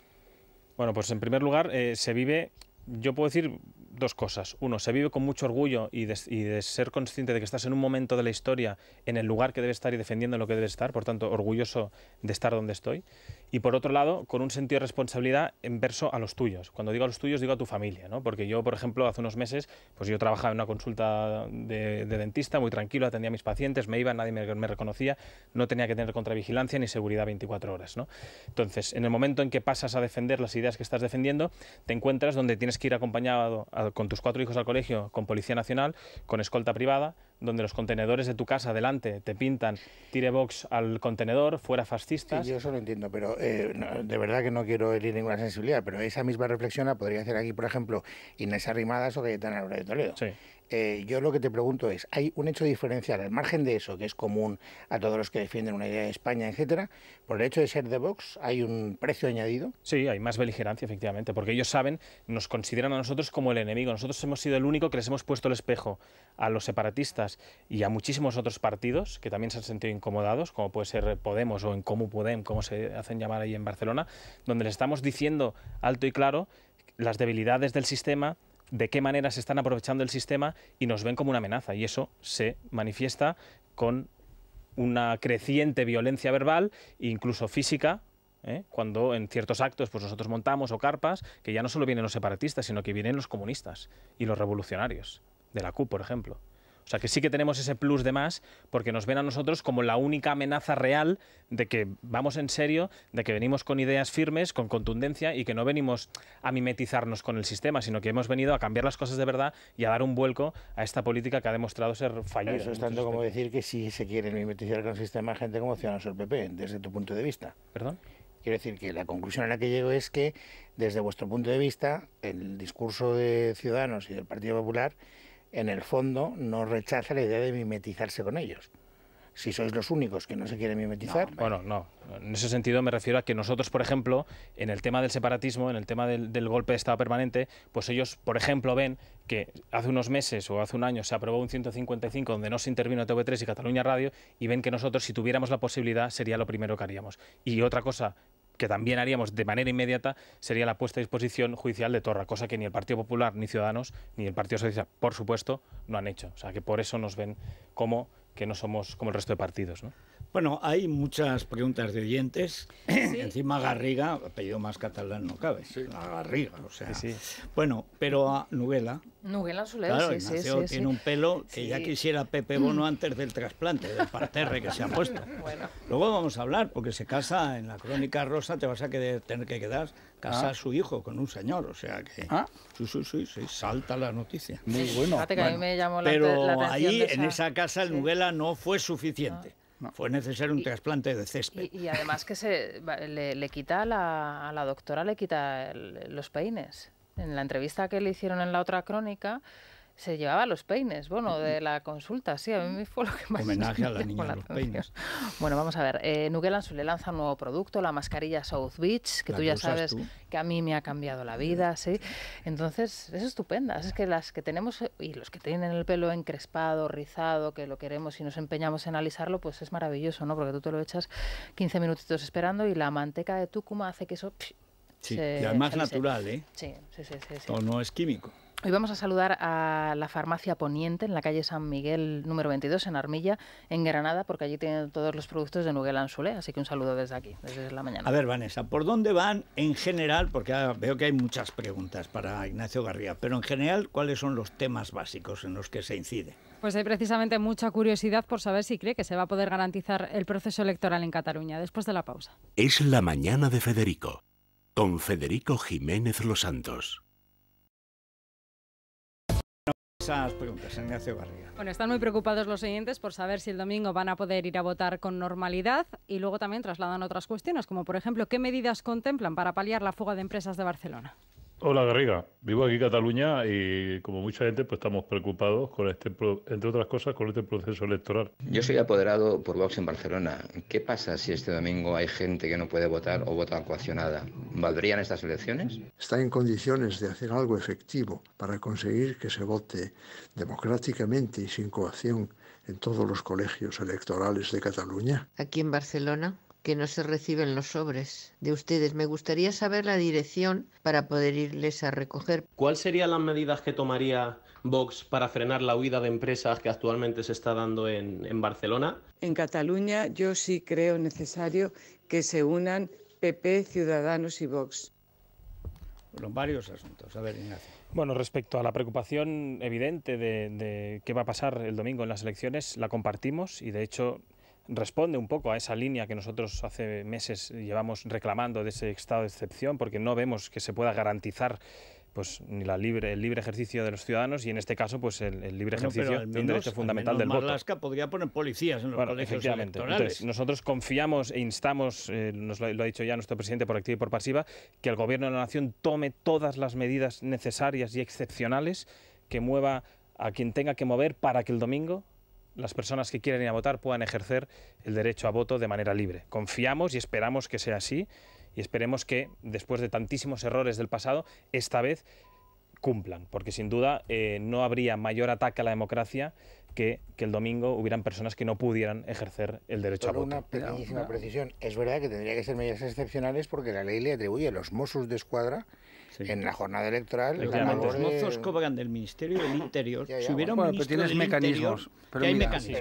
Bueno, pues en primer lugar, eh, se vive, yo puedo decir dos cosas. Uno, se vive con mucho orgullo y de, y de, ser consciente de que estás en un momento de la historia, en el lugar que debe estar y defendiendo lo que debe estar, por tanto, orgulloso de estar donde estoy y por otro lado, con un sentido de responsabilidad en a los tuyos. Cuando digo a los tuyos, digo a tu familia, ¿no? Porque yo, por ejemplo, hace unos meses, pues yo trabajaba en una consulta de, dentista, muy tranquilo, atendía a mis pacientes, me iba, nadie me, reconocía, no tenía que tener contravigilancia ni seguridad 24 horas, ¿no? Entonces, en el momento en que pasas a defender las ideas que estás defendiendo, te encuentras donde tienes que ir acompañado con tus cuatro hijos al colegio, con Policía Nacional, con escolta privada, donde los contenedores de tu casa adelante te pintan tirebox box al contenedor, fuera fascistas. Sí, yo eso lo entiendo, pero eh, de verdad que no quiero herir ninguna sensibilidad, pero esa misma reflexión la podría hacer aquí, por ejemplo, Inés Arrimadas o Cayetana Laura de Toledo. Sí. Eh, yo lo que te pregunto es, hay un hecho diferencial, al margen de eso, que es común a todos los que defienden una idea de España, etcétera, por el hecho de ser de Vox, ¿hay un precio añadido? Sí, hay más beligerancia, efectivamente, porque ellos saben, nos consideran a nosotros como el enemigo. Nosotros hemos sido el único que les hemos puesto el espejo a los separatistas y a muchísimos otros partidos que también se han sentido incomodados, como puede ser Podemos o en Comú Podem, como se hacen llamar ahí en Barcelona, donde les estamos diciendo alto y claro las debilidades del sistema, de qué manera se están aprovechando el sistema y nos ven como una amenaza. Y eso se manifiesta con una creciente violencia verbal e incluso física. ¿eh? Cuando en ciertos actos pues nosotros montamos o carpas, que ya no solo vienen los separatistas, sino que vienen los comunistas y los revolucionarios, de la CUP, por ejemplo. O sea que sí que tenemos ese plus de más porque nos ven a nosotros como la única amenaza real de que vamos en serio, de que venimos con ideas firmes, con contundencia y que no venimos a mimetizarnos con el sistema, sino que hemos venido a cambiar las cosas de verdad y a dar un vuelco a esta política que ha demostrado ser fallida. Eso es tanto como decir que sí se quieren mimetizar con el sistema gente como Ciudadanos o el PP, desde tu punto de vista. ¿Perdón? Quiero decir que la conclusión a la que llego es que, desde vuestro punto de vista, el discurso de Ciudadanos y del Partido Popular en el fondo no rechaza la idea de mimetizarse con ellos si sois los únicos que no se quieren mimetizar. bueno, no. En ese sentido me refiero a que nosotros, por ejemplo, en el tema del separatismo, en el tema del, del, golpe de Estado permanente, pues ellos, por ejemplo, ven que hace unos meses o hace un año se aprobó un 155 donde no se intervino TV3 y Cataluña Radio y ven que nosotros, si tuviéramos la posibilidad, sería lo primero que haríamos. Y otra cosa que también haríamos de manera inmediata, sería la puesta a disposición judicial de Torra, cosa que ni el Partido Popular, ni Ciudadanos, ni el Partido Socialista, por supuesto, no han hecho. O sea, que por eso nos ven como que no somos como el resto de partidos. Bueno, hay muchas preguntas de oyentes. [clears throat] Encima Garriga, apellido más catalán no cabe. Sí. Garriga, o sea. bueno, pero a Nubela. Nubela Soler, claro, sí. tiene un pelo que ya quisiera Pepe Bono mm. antes del trasplante, del parterre que se ha [laughs] puesto. Bueno. Luego vamos a hablar, porque se casa en la crónica rosa, te vas a tener que quedar casa ah. a su hijo con un señor, o sea que ah. sí, sí, sí, salta la noticia. Muy bueno. pero ahí en esa casa el sí. no fue suficiente. Ah. Fue necesario un trasplante de césped. Y, además que se le, quita a la, doctora le quita los peines. En la entrevista que le hicieron en la otra crónica, se llevaba los peines, bueno, de la consulta, sí, a mí fue lo que más... Homenaje a la niña los peines. Bueno, vamos a ver, eh, Ansu le lanza un nuevo producto, la mascarilla South Beach, que tú ya sabes que a mí me ha cambiado la vida, ¿sí? Entonces, es estupenda, es que las que tenemos, eh, y los que tienen el pelo encrespado, rizado, que lo queremos y nos empeñamos en alisarlo, pues es maravilloso, ¿no? Porque tú te lo echas 15 minutitos esperando y la manteca de tucuma hace que eso... Sí, se, natural, ¿eh? Sí, sí, sí, no es químico. Hoy vamos a saludar a la farmacia Poniente en la calle San Miguel número 22 en Armilla, en Granada, porque allí tienen todos los productos de Nuguel Anzulé, así que un saludo desde aquí, desde la mañana. A ver, Vanessa, ¿por dónde van en general? Porque veo que hay muchas preguntas para Ignacio Garría, pero en general, ¿cuáles son los temas básicos en los que se incide? Pues hay precisamente mucha curiosidad por saber si cree que se va a poder garantizar el proceso electoral en Cataluña después de la pausa. Es la mañana de Federico, con Federico Jiménez Los Santos esas preguntas, Ignacio Bueno, están muy preocupados los oyentes por saber si el domingo van a poder ir a votar con normalidad y luego también trasladan otras cuestiones, como por ejemplo, ¿qué medidas contemplan para paliar la fuga de empresas de Barcelona? Hola Garriga, vivo aquí en Cataluña y como mucha gente pues estamos preocupados con este, entre otras cosas, con este proceso electoral. Yo soy apoderado por Vox en Barcelona. ¿Qué pasa si este domingo hay gente que no puede votar o vota coaccionada? ¿Valdrían estas elecciones? Está en condiciones de hacer algo efectivo para conseguir que se vote democráticamente y sin coacción en todos los colegios electorales de Cataluña. Aquí en Barcelona que no se reciben los sobres de ustedes. Me gustaría saber la dirección para poder irles a recoger. ¿Cuáles serían las medidas que tomaría Vox para frenar la huida de empresas que actualmente se está dando en, Barcelona? En Cataluña yo sí creo necesario que se unan PP, Ciudadanos y Vox. Bueno, varios asuntos. A ver, Ignacio. Bueno, respecto a la preocupación evidente de qué va a pasar el domingo en las elecciones, la compartimos y de hecho responde un poco a esa línea que nosotros hace meses llevamos reclamando de ese estado de excepción, porque no vemos que se pueda garantizar pues ni la libre, el libre ejercicio de los ciudadanos y en este caso pues el, libre ejercicio de un derecho fundamental del voto. Alaska podría poner policías en los colegios Electorales. nosotros confiamos e instamos, eh, nos lo, lo, ha dicho ya nuestro presidente por activa y por pasiva, que el gobierno de la nación tome todas las medidas necesarias y excepcionales que mueva a quien tenga que mover para que el domingo las personas que quieren ir a votar puedan ejercer el derecho a voto de manera libre. Confiamos y esperamos que sea así y esperemos que después de tantísimos errores del pasado, esta vez cumplan, porque sin duda eh, no habría mayor ataque a la democracia que, el domingo hubieran personas que no pudieran ejercer el derecho a voto. Una pequeñísima precisión. Es verdad que tendría que ser medidas excepcionales porque la ley le atribuye a los Mossos de Escuadra en la jornada electoral, los mozos cobran del Ministerio del Interior. si hubiera un bueno, pero tienes mecanismos. hay mecanismos.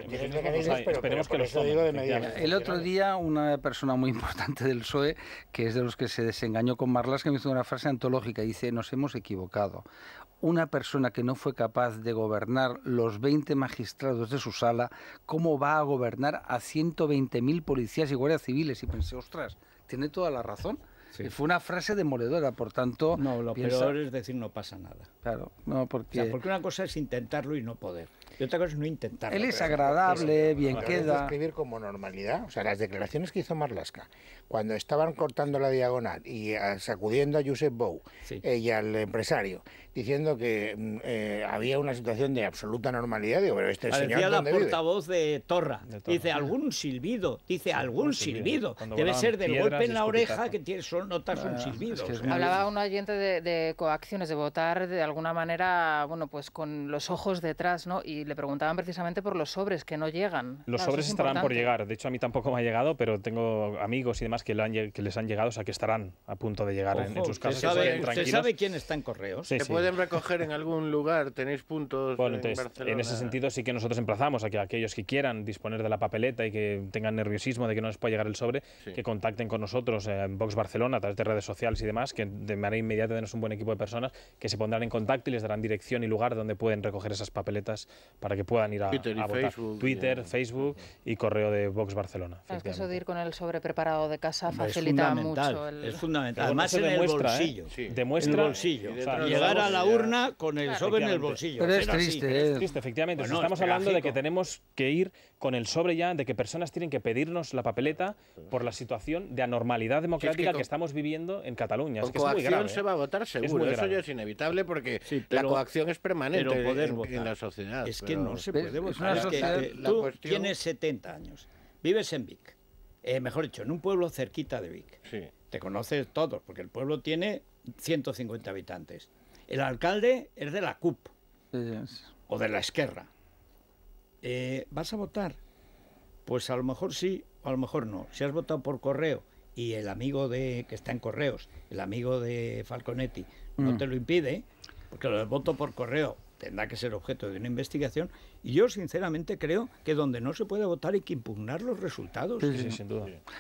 esperemos que El otro día, una persona muy importante del PSOE, que es de los que se desengañó con Marlas, que me hizo una frase antológica. Dice: Nos hemos equivocado. Una persona que no fue capaz de gobernar los 20 magistrados de su sala, ¿cómo va a gobernar a 120.000 policías y guardias civiles? Y pensé, ostras, tiene toda la razón. Sí. Fue una frase demoledora, por tanto... No, lo peor es decir no pasa nada. Claro, no, porque... porque una cosa es intentarlo y no poder. Y otra cosa es no intentarlo. Él es agradable, bien queda... escribir como normalidad. O sea, las declaraciones que hizo Marlaska, cuando estaban cortando la diagonal y ah, sacudiendo a Joseph Bou y al empresario, diciendo que mm, eh, había una situación de absoluta normalidad. Este la portavoz de Torra. Dice algún silbido, dice algún silbido. Debe ser del golpe en la oreja que tiene, son notas un ah, silbido. Hablaba un oyente de, coacciones, de votar de alguna manera, bueno, pues con los ojos detrás, ¿no? Y le preguntaban precisamente por los sobres que no llegan. Los sobres estarán por llegar. De hecho, a mí tampoco me ha llegado, pero tengo amigos y demás que, que les han llegado, o sea, que estarán a punto de llegar en, sus casas. Se sabe, quién está en correos. ¿Se puede recoger en algún lugar, tenéis puntos. en, Barcelona? en ese sentido sí que nosotros emplazamos a que aquellos que quieran disponer de la papeleta y que tengan nerviosismo de que no les pueda llegar el sobre, que contacten con nosotros eh, en Vox Barcelona a través de redes sociales y demás, que de manera inmediata tenemos un buen equipo de personas que se pondrán en contacto y les darán dirección y lugar donde pueden recoger esas papeletas para que puedan ir a, Twitter, Facebook, Twitter, y, Facebook y correo de Vox Barcelona. Es que eso de ir con el sobre preparado de casa facilita mucho. El... Es fundamental. Además, ¿eh? en el bolsillo. Demuestra el bolsillo la urna con el sobre en el bolsillo. Pero es triste. es eh. triste, efectivamente. estamos hablando de que tenemos que ir con el sobre ya, de que personas tienen que pedirnos la papeleta por la situación de anormalidad democrática que, estamos viviendo en Cataluña. es que es muy grave, se va a votar seguro. Eso ya es inevitable porque la coacción es permanente en, la sociedad. Es que no se puede votar. tienes 70 años, vives en Vic, eh, mejor dicho, en un pueblo cerquita de Vic. Te conoces todos, porque el pueblo tiene 150 habitantes el alcalde es de la CUP o de la Esquerra. Eh, ¿Vas a votar? Pues a lo mejor sí o a lo mejor no. Si has votado por correo y el amigo de que está en correos, el amigo de Falconetti, no mm. te lo impide, porque lo del voto por correo tendrá que ser objeto de una investigación, y yo sinceramente creo que donde no se puede votar hay que impugnar los resultados. Eh,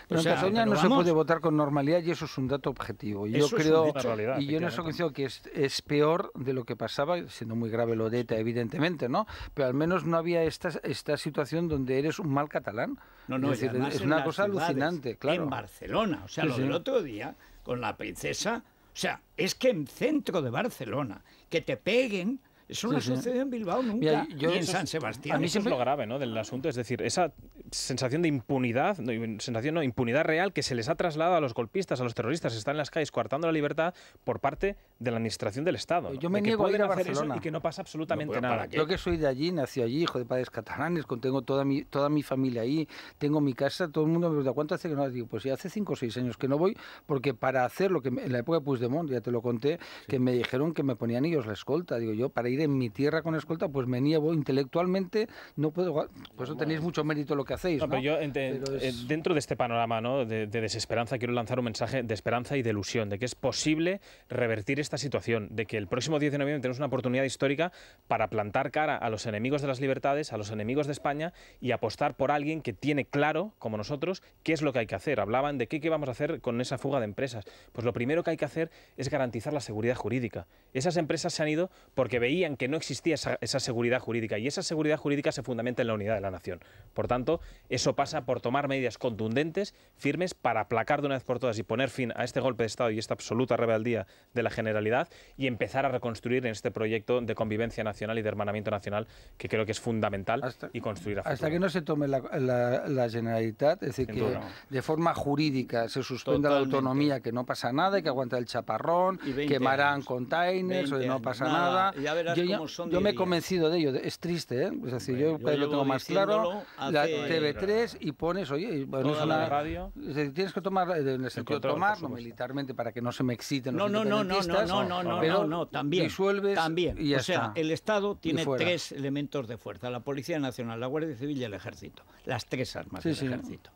pero en Cataluña no se puede votar con normalidad y eso es un dato objetivo. Yo creo, y yo en eso creo que es, peor de lo que pasaba, siendo muy grave lo de evidentemente, ¿no? Pero al menos no había esta, esta situación donde eres un mal catalán. No, es, una cosa alucinante, claro. En Barcelona, o sea, lo del otro día con la princesa, o sea, es que en centro de Barcelona, que te peguen eso no sucedió en Bilbao nunca, y en San Sebastián. A mí siempre... es lo grave ¿no? del asunto, es decir, esa sensación de impunidad, sensación no, impunidad real que se les ha trasladado a los golpistas, a los terroristas están en las calles coartando la libertad por parte de la administración del Estado. Yo me niego a ir a Barcelona. y que no pasa absolutamente nada. Yo que soy de allí, nací allí, hijo de padres catalanes, tengo toda mi, toda mi familia ahí, tengo mi casa, todo el mundo me pregunta, ¿cuánto hace que no? Digo, pues ya hace cinco o seis años que no voy, porque para hacer lo que en la época de Puigdemont, ya te lo conté, que me dijeron que me ponían ellos la escolta. Digo, yo para ir en mi tierra con escolta, pues me niego intelectualmente, no puedo. Por eso tenéis mucho mérito lo que hacéis. Eh, dentro de este panorama ¿no? de, de, desesperanza, quiero lanzar un mensaje de esperanza y de ilusión, de que es posible revertir esta situación, de que el próximo 10 de noviembre tenemos una oportunidad histórica para plantar cara a los enemigos de las libertades, a los enemigos de España y apostar por alguien que tiene claro, como nosotros, qué es lo que hay que hacer. Hablaban de qué, qué vamos a hacer con esa fuga de empresas. Pues lo primero que hay que hacer es garantizar la seguridad jurídica. Esas empresas se han ido porque veían que no existía esa, seguridad jurídica y esa seguridad jurídica se fundamenta en la unidad de la nación. Por tanto, eso pasa por tomar medidas contundentes, firmes, para aplacar de una vez por todas y poner fin a este golpe de Estado y esta absoluta rebeldía de la generalidad y empezar a reconstruir en este proyecto de convivencia nacional y de hermanamiento nacional que creo que es fundamental y construir a Hasta que no se tome la, la, generalidad, es decir, que de forma jurídica se suspenda la autonomía, que no pasa nada y que aguanta el chaparrón, quemarán containers, o no pasa nada, nada. Ya, verás yo, me he convencido de ello, es triste, ¿eh? Es decir, yo, lo tengo más claro, la TV3 y pones, oye, bueno, es una radio. Tienes que tomar, eh, tomar, militarmente, para que no se me exciten los no, no, no, no, no, no, no, no, no, también. también. o sea, el Estado tiene tres elementos de fuerza, la Policía Nacional, la Guardia Civil y el Ejército, las tres armas del Ejército.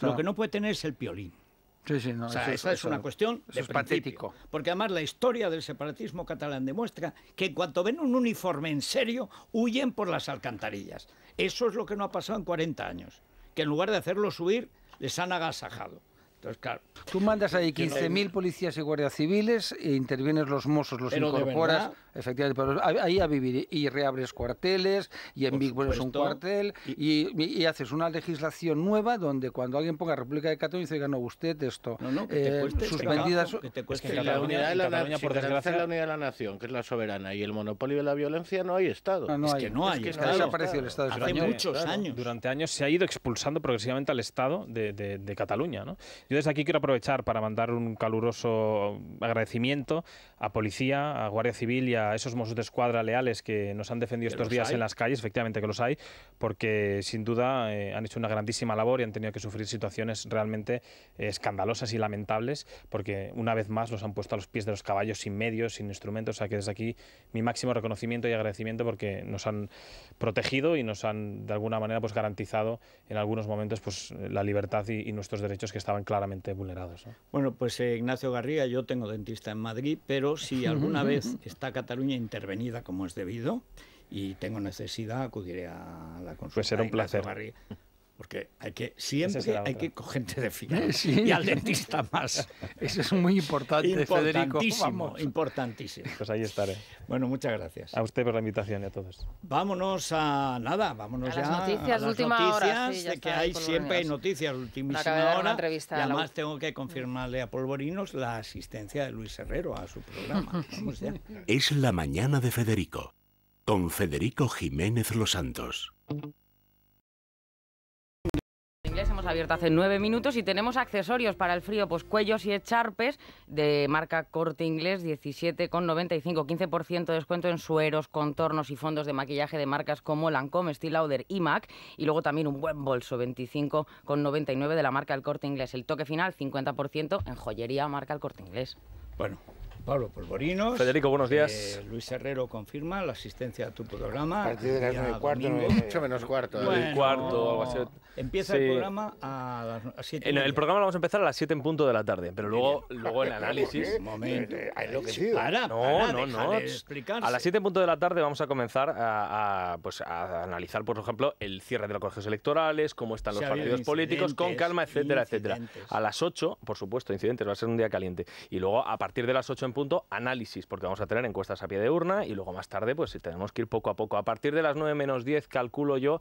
Lo que no puede tener es el piolín esa es una cuestión de es patético. Porque además la historia del separatismo catalán demuestra que en cuanto ven un uniforme en serio, huyen por las alcantarillas. Eso es lo que no ha pasado en 40 años. Que en lugar de hacerlos huir, les han agasajado. Entonces, claro. Tú mandas ahí 15.000 [laughs] policías y guardias civiles, e intervienes los mozos, los incorporas, Efectivamente, pero ahí a vivir y reabres cuarteles y en Big es un cuartel y, haces una legislación nueva donde cuando alguien ponga República de Cataluña dice, no, usted esto, suspendida... no, te la, unidad de la, por desgracia, la unidad de la nación, que es la soberana, y el monopolio de la violencia, no hay Estado. es que no hay. Es ha desaparecido el Estado años. Durante años se ha ido expulsando progresivamente al Estado de, Cataluña. ¿no? Yo desde aquí quiero aprovechar para mandar un caluroso agradecimiento a policía, a Guardia Civil y a a esos Mossos de Escuadra leales que nos han defendido estos días en las calles, efectivamente que los hay, porque sin duda eh, han hecho una grandísima labor y han tenido que sufrir situaciones realmente eh, escandalosas y lamentables, porque una vez más los han puesto a los pies de los caballos sin medios, sin instrumentos, o sea que desde aquí mi máximo reconocimiento y agradecimiento porque nos han protegido y nos han de alguna manera pues garantizado en algunos momentos pues la libertad y, nuestros derechos que estaban claramente vulnerados. Bueno, pues eh, Ignacio Garriga, yo tengo dentista en Madrid, pero si [laughs] alguna vez está uña intervenida como es debido y tengo necesidad acudiré a la consulta. Pues será un placer. Porque hay que, siempre hay que gente de [laughs] y al dentista más. [laughs] Eso es muy importante, Federico. Importantísimo. Pues ahí estaré. Bueno, muchas gracias. A usted por la invitación y a todos. Vámonos a nada, vámonos a las noticias, a las que hay siempre hay noticias, ultimísima hora. y además tengo que confirmarle a Polvorinos la asistencia de Luis Herrero a su programa. [laughs] Vamos ya. Es la mañana de Federico, con Federico Jiménez Los Santos. Abierto hace nueve minutos y tenemos accesorios para el frío, pues cuellos y echarpes de marca Corte Inglés, 17,95, 15% de descuento en sueros, contornos y fondos de maquillaje de marcas como Lancome, Steel Lauder y MAC. Y luego también un buen bolso, 25,99 de la marca El Corte Inglés. El toque final, 50% en joyería marca El Corte Inglés. Bueno, Pablo Polvorinos. Federico, buenos días. Eh, Luis Herrero confirma la asistencia a tu programa. A partir de las cuarto, menos cuarto. Empieza el programa a las 7. En el programa lo vamos a empezar a las 7 en punto de la tarde, pero luego, luego el [laughs] análisis. momento. Eh, lo que para, no, no, no. A las 7 en punto de la tarde vamos a comenzar a, pues, a analizar, por ejemplo, el cierre de los colegios electorales, cómo están los partidos políticos, con calma, etcétera, etcétera. A las 8, por supuesto, incidentes, va a ser un día caliente. Y luego, a partir de las 8 en punto análisis, porque vamos a tener encuestas a pie de urna y luego más tarde, pues si tenemos que ir poco a poco. A partir de las 9 menos 10, calculo yo,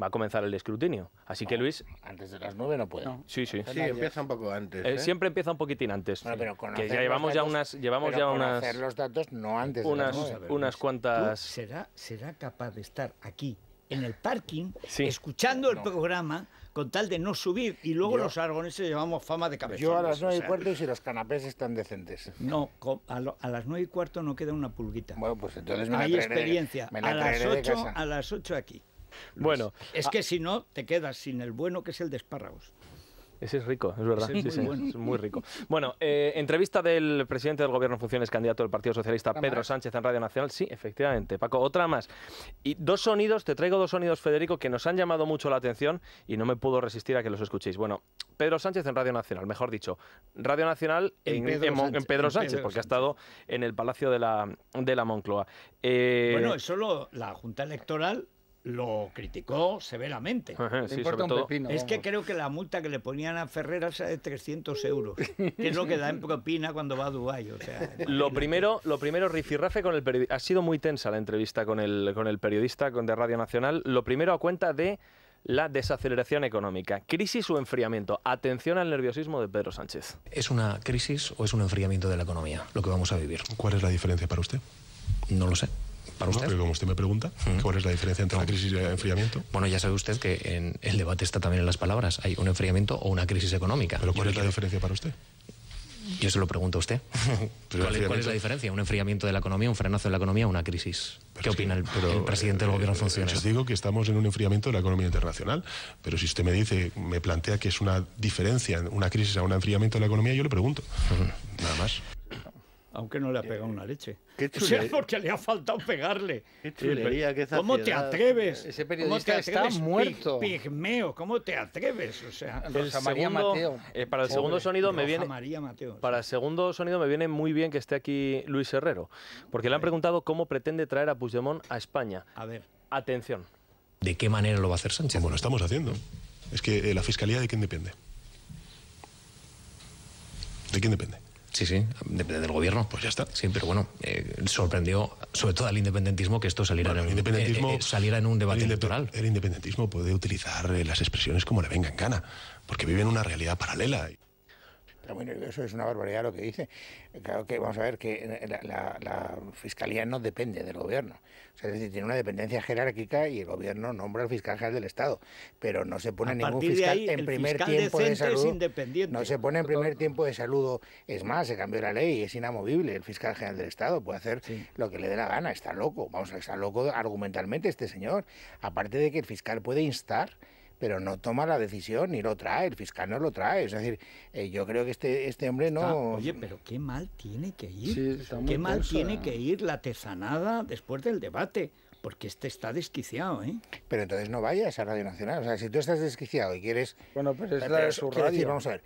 va a comenzar el escrutinio. Así que Luis... Antes de las 9 no puedo. Sí, sí. Sí, empieza un poco antes. Eh, ¿eh? siempre empieza un poquitín antes. Bueno, pero que ya llevamos ya unas... Llevamos ya unas los datos no antes de unas, Unas cuantas... ¿Será, será capaz de estar aquí en el parking, escuchando el programa con tal de no subir. Y luego los aragoneses llevamos fama de cabeza. Yo a las nueve y cuarto, si los canapés están decentes. No, a, las nueve y cuarto no queda una pulguita. Bueno, pues entonces me Hay la experiencia. a, las 8, a las ocho aquí. Bueno, es que si no te quedas sin el bueno que es el de espárragos. Ese es rico, es verdad. Sí, sí, es muy rico. Bueno, eh, entrevista del presidente del Gobierno en funciones, candidato del Partido Socialista, Pedro Sánchez, en Radio Nacional. Sí, efectivamente. Paco, otra más. Y dos sonidos, te traigo dos sonidos, Federico, que nos han llamado mucho la atención y no me puedo resistir a que los escuchéis. Bueno, Pedro Sánchez en Radio Nacional, mejor dicho, Radio Nacional en, Pedro, Sánchez, porque ha estado en el Palacio de la, Moncloa. Eh, bueno, es solo la Junta Electoral lo criticó severamente. es que creo que la multa que le ponían a Ferreras es de 300 euros, que es lo que da en propina cuando va a Dubái. [laughs] lo primero, lo primero, Rifirrafe con el Ha sido muy tensa la entrevista con el, con el periodista de Radio Nacional. Lo primero a cuenta de la desaceleración económica, crisis o enfriamiento. Atención al nerviosismo de Pedro Sánchez. ¿Es una crisis o es un enfriamiento de la economía lo que vamos a vivir? ¿Cuál es la diferencia para usted? No lo sé para usted. como usted me pregunta, ¿cuál es la diferencia entre la crisis y el enfriamiento? Bueno, ya sabe usted que en el debate está también en las palabras. Hay un enfriamiento o una crisis económica. ¿Pero cuál es la diferencia para usted? Yo se lo pregunto a usted. [laughs] ¿Cuál, es la diferencia? ¿Un enfriamiento de la economía, un frenazo de la economía, o una crisis? ¿Qué opina el, presidente del eh, gobierno eh, funcionario? Yo digo que estamos en un enfriamiento de la economía internacional, pero si usted me dice, me plantea que es una diferencia, una crisis a un enfriamiento de la economía, yo le pregunto. Nada más aunque no le ha eh, pegado una leche. Qué o sea, porque le ha faltado pegarle. Qué ¿Cómo te atreves? Ese periodista está muerto. pigmeo, ¿cómo te atreves? O sea, Rosa Mateo. Eh, para el segundo sonido me viene María Mateo. Para el segundo sonido me viene muy bien que esté aquí Luis Herrero, porque le han preguntado cómo pretende traer a Puigdemont a España. A ver. Atención. ¿De qué manera lo va a hacer Sánchez? Bueno, lo estamos haciendo. Es que eh, la fiscalía de quién depende. ¿De quién depende? Sí, sí, depende del gobierno. Pues ya está. Sí, pero bueno, eh, sorprendió sobre todo al independentismo que esto saliera, en, eh, eh, saliera en un debate electoral. El independentismo puede utilizar las expresiones como le venga en gana, porque viven una realidad paralela eso es una barbaridad lo que dice. Claro que vamos a ver que la, fiscalía no depende del gobierno. es decir, tiene una dependencia jerárquica y el gobierno nombra al fiscal general del Estado, pero no se pone ningún fiscal en primer tiempo de salud. No se pone en primer tiempo de saludo Es más, se cambió la ley, es inamovible. El fiscal general del Estado puede hacer lo que le dé la gana, está loco. Vamos a estar loco argumentalmente este señor. Aparte de que el fiscal puede instar pero no toma la decisión ni lo trae, el fiscal no lo trae. Es decir, eh, yo creo que este, este hombre no... oye, pero qué mal tiene que ir, qué mal tiene ¿eh? que ir la tezanada después del debate. Porque este está desquiciado, ¿eh? Pero entonces no vayas a Radio Nacional. O sea, si tú estás desquiciado y quieres... Bueno, pero es la de su radio. vamos a ver,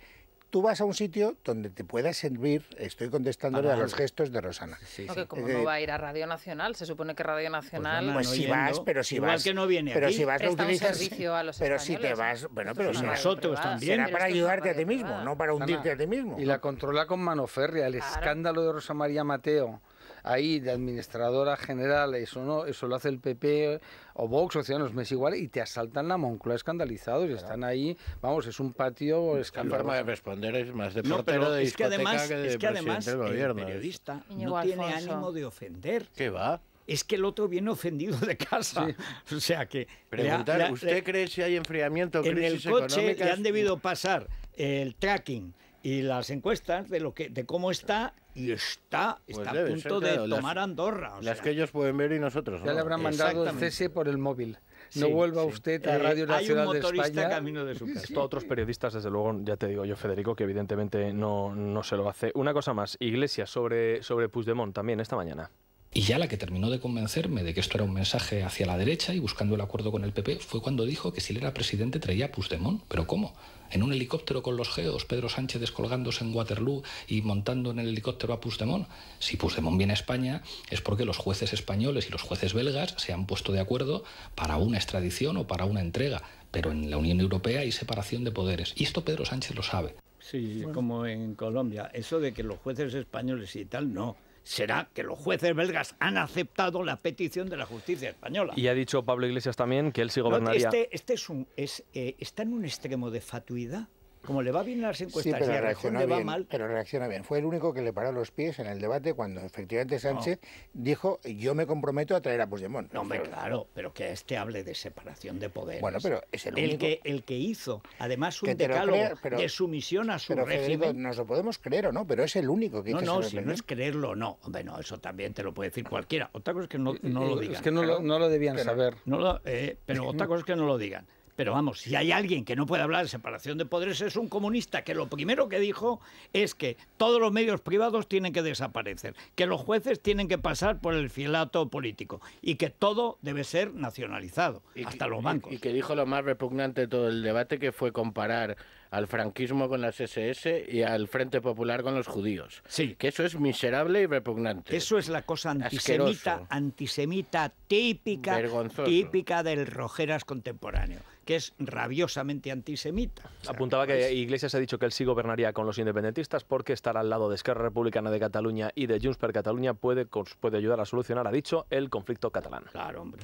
tú vas a un sitio donde te pueda servir, estoy contestándole a los gestos de Rosana. Sí, como no va a ir a Radio Nacional, se supone que Radio pues Nacional... no, pues si vas, pero si igual vas... que no viene Pero aquí. si vas, Servicio a los pero si te vas... Bueno, pero si nosotros también. Será para ayudarte a ti mismo, no para hundirte a ti mismo. Y la controla con mano férrea, el escándalo de Rosa María Mateo ahí de administradora general, eso no, eso lo hace el PP o Vox o Ciudadanos, me es igual, y te asaltan la Moncloa escandalizados y están ahí, vamos, es un patio escandaloso. La forma de responder es más de no, de es que además, de es que además gobierno, ¿eh? periodista no tiene ánimo de ofender. ¿Qué va? es que el otro viene ofendido de casa. [laughs] O sea que. Preguntar, ¿usted cree si hay enfriamiento? En el coche han debido pasar el tracking y las encuestas de lo que de cómo está y está, pues a punto de tomar Andorra. las que ellos pueden ver y nosotros. Ya le habrán mandado el cese por el móvil. No vuelva usted a eh, Radio Nacional de España. camino de su casa. Esto a otros periodistas, desde luego, ya te digo yo, Federico, que evidentemente no, no se lo hace. Una cosa más, Iglesias, sobre, sobre Puigdemont también esta mañana. Y ya la que terminó de convencerme de que esto era un mensaje hacia la derecha y buscando el acuerdo con el PP fue cuando dijo que si él era presidente traía a Puigdemont. ¿Pero cómo? en un helicóptero con los geos, Pedro Sánchez descolgándose en Waterloo y montando en el helicóptero a Puigdemont. Si Puigdemont viene a España es porque los jueces españoles y los jueces belgas se han puesto de acuerdo para una extradición o para una entrega, pero en la Unión Europea hay separación de poderes. Y esto Pedro Sánchez lo sabe. Sí, como en Colombia. Eso de que los jueces españoles y tal, no será que los jueces belgas han aceptado la petición de la justicia española. Y ha dicho Pablo Iglesias también que él sí gobernaría. Este, este, es un, es, eh, está en un extremo de fatuidad como le va bien en las encuestas a le va mal. Pero reacciona bien. Fue el único que le paró los pies en el debate cuando efectivamente Sánchez dijo: Yo me comprometo a traer a Puigdemont. No, hombre, claro, pero que este hable de separación de poderes. Bueno, pero es el, Que, el que hizo, además, un decálogo de sumisión a su régimen. nos lo podemos creer o no, pero es el único que hizo No, no, si no es creerlo, no. Bueno, eso también te lo puede decir cualquiera. Otra cosa es que no, lo eh, eh, digan. Es que no, lo, debían saber. Eh, pero otra cosa es que no lo digan. Pero vamos, si hay alguien que no puede hablar de separación de poderes es un comunista que lo primero que dijo es que todos los medios privados tienen que desaparecer, que los jueces tienen que pasar por el filato político y que todo debe ser nacionalizado, hasta los bancos. Y, que dijo lo más repugnante de todo el debate que fue comparar al franquismo con las SS y al Frente Popular con los judíos. Sí. Que eso es miserable y repugnante. Eso es la cosa antisemita, antisemita típica, típica del rojeras contemporáneo que es rabiosamente antisemita. Apuntaba que Iglesias ha dicho que él sí gobernaría con los independentistas porque estar al lado de Esquerra Republicana de Cataluña y de Junts per Cataluña puede, puede ayudar a solucionar, ha dicho, el conflicto catalán. Claro, hombre.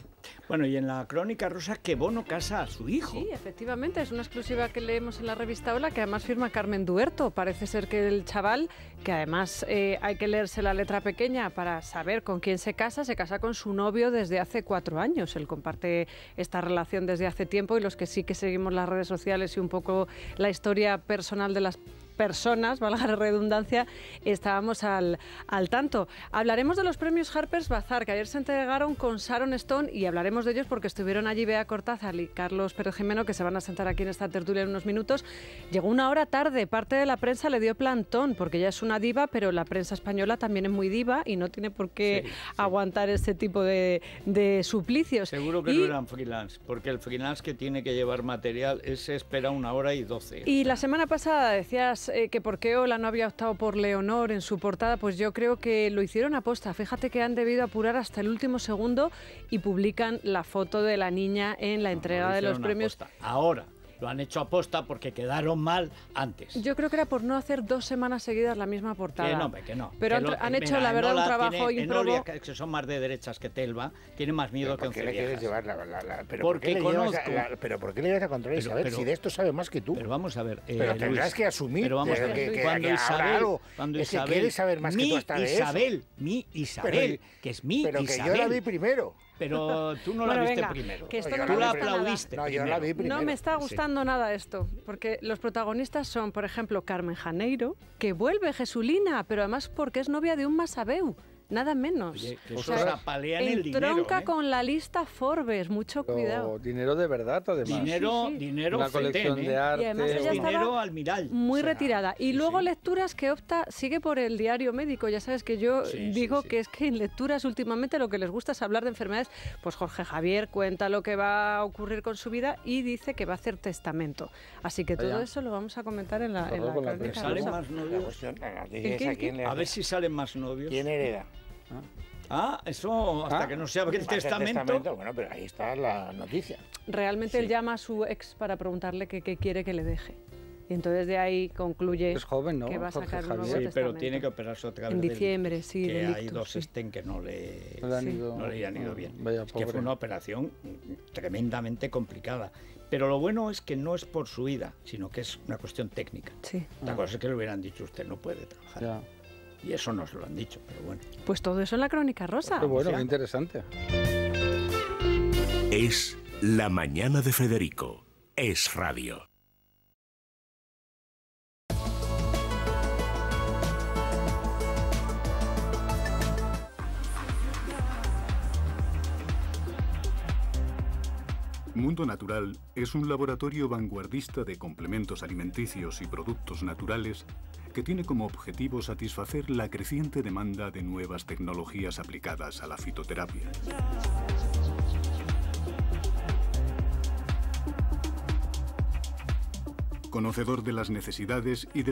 Bueno, y en la crónica rusa que Bono casa a su hijo. Sí, efectivamente, es una exclusiva que leemos en la revista Hola que además firma Carmen Duerto. Parece ser que el chaval, que además eh, hay que leerse la letra pequeña para saber con quién se casa, se casa con su novio desde hace cuatro años. Él comparte esta relación desde hace tiempo y los que sí que seguimos las redes sociales y un poco la historia personal de las personas, valga la redundancia, estábamos al, al tanto. Hablaremos de los premios Harper's Bazaar, que ayer se entregaron con Sharon Stone, y hablaremos de ellos porque estuvieron allí Bea Cortázar y Carlos Pérez Jimeno, que se van a sentar aquí en esta tertulia en unos minutos. Llegó una hora tarde, parte de la prensa le dio plantón, porque ella es una diva, pero la prensa española también es muy diva y no tiene por qué aguantar este tipo de, de suplicios. Seguro que no eran freelance, porque el freelance que tiene que llevar material, se espera una hora y doce. Y la semana pasada decías eh, que por qué Ola no había optado por Leonor en su portada, pues yo creo que lo hicieron aposta. posta. Fíjate que han debido apurar hasta el último segundo y publican la foto de la niña en la entrega de los premios. Ahora lo han hecho aposta porque quedaron mal antes. Yo creo que era por no hacer dos semanas seguidas la misma portada. Que no, que no. Pero han, hecho, la verdad, un trabajo tiene, improbo. Enola, que son más de derechas que Telva, tiene más miedo eh, que once viejas. Llevar la, la, la, pero porque ¿por conozco. pero ¿por qué le llevas a controlar pero, Isabel si de esto sabe más que tú? Pero vamos a ver. Eh, pero tendrás que asumir pero vamos a ver, que, cuando Isabel, cuando es Isabel, que saber más que tú hasta Isabel, de eso. mi Isabel, que es mi Isabel. Pero que yo la vi primero pero tú no la viste primero. Que no, la aplaudiste. No, primero. No me está gustando nada esto, porque los protagonistas son, por ejemplo, Carmen Janeiro, que vuelve Jesulina, pero además porque es novia de un Masabeu nada menos. Oye, Tronca ¿eh? con la lista Forbes, mucho cuidado. dinero de verdad, además. Dinero, dinero. Una colección ¿eh? de arte. Y además almiral. Muy retirada. Y luego lecturas que opta, sigue por el diario médico. Ya sabes que yo digo que es que en lecturas últimamente lo que les gusta es hablar de enfermedades. Pues Jorge Javier cuenta lo que va a ocurrir con su vida y dice que va a hacer testamento. Así que todo eso lo vamos a comentar en la, en A ver si salen más novios. ¿Quién hereda? Ah, ah, eso hasta ah. que no se abre el testamento. Bueno, pero ahí está la noticia. Realmente él llama a su ex para preguntarle qué quiere que le deje. Y entonces de ahí concluye joven, que va a sacar un nuevo Sí, pero tiene que operarse otra vez. En diciembre, sí. Que hay dos estén que no le, no le han ido, bien. es que fue una operación tremendamente complicada. Pero lo bueno es que no es por su vida, sino que es una cuestión técnica. Sí. La cosa es que le hubieran dicho usted no puede trabajar. Ya. Y eso nos lo han dicho, pero bueno. Pues todo eso en la crónica rosa. Qué bueno, qué interesante. Es la mañana de Federico. Es radio. Mundo Natural es un laboratorio vanguardista de complementos alimenticios y productos naturales que tiene como objetivo satisfacer la creciente demanda de nuevas tecnologías aplicadas a la fitoterapia. Conocedor de las necesidades y de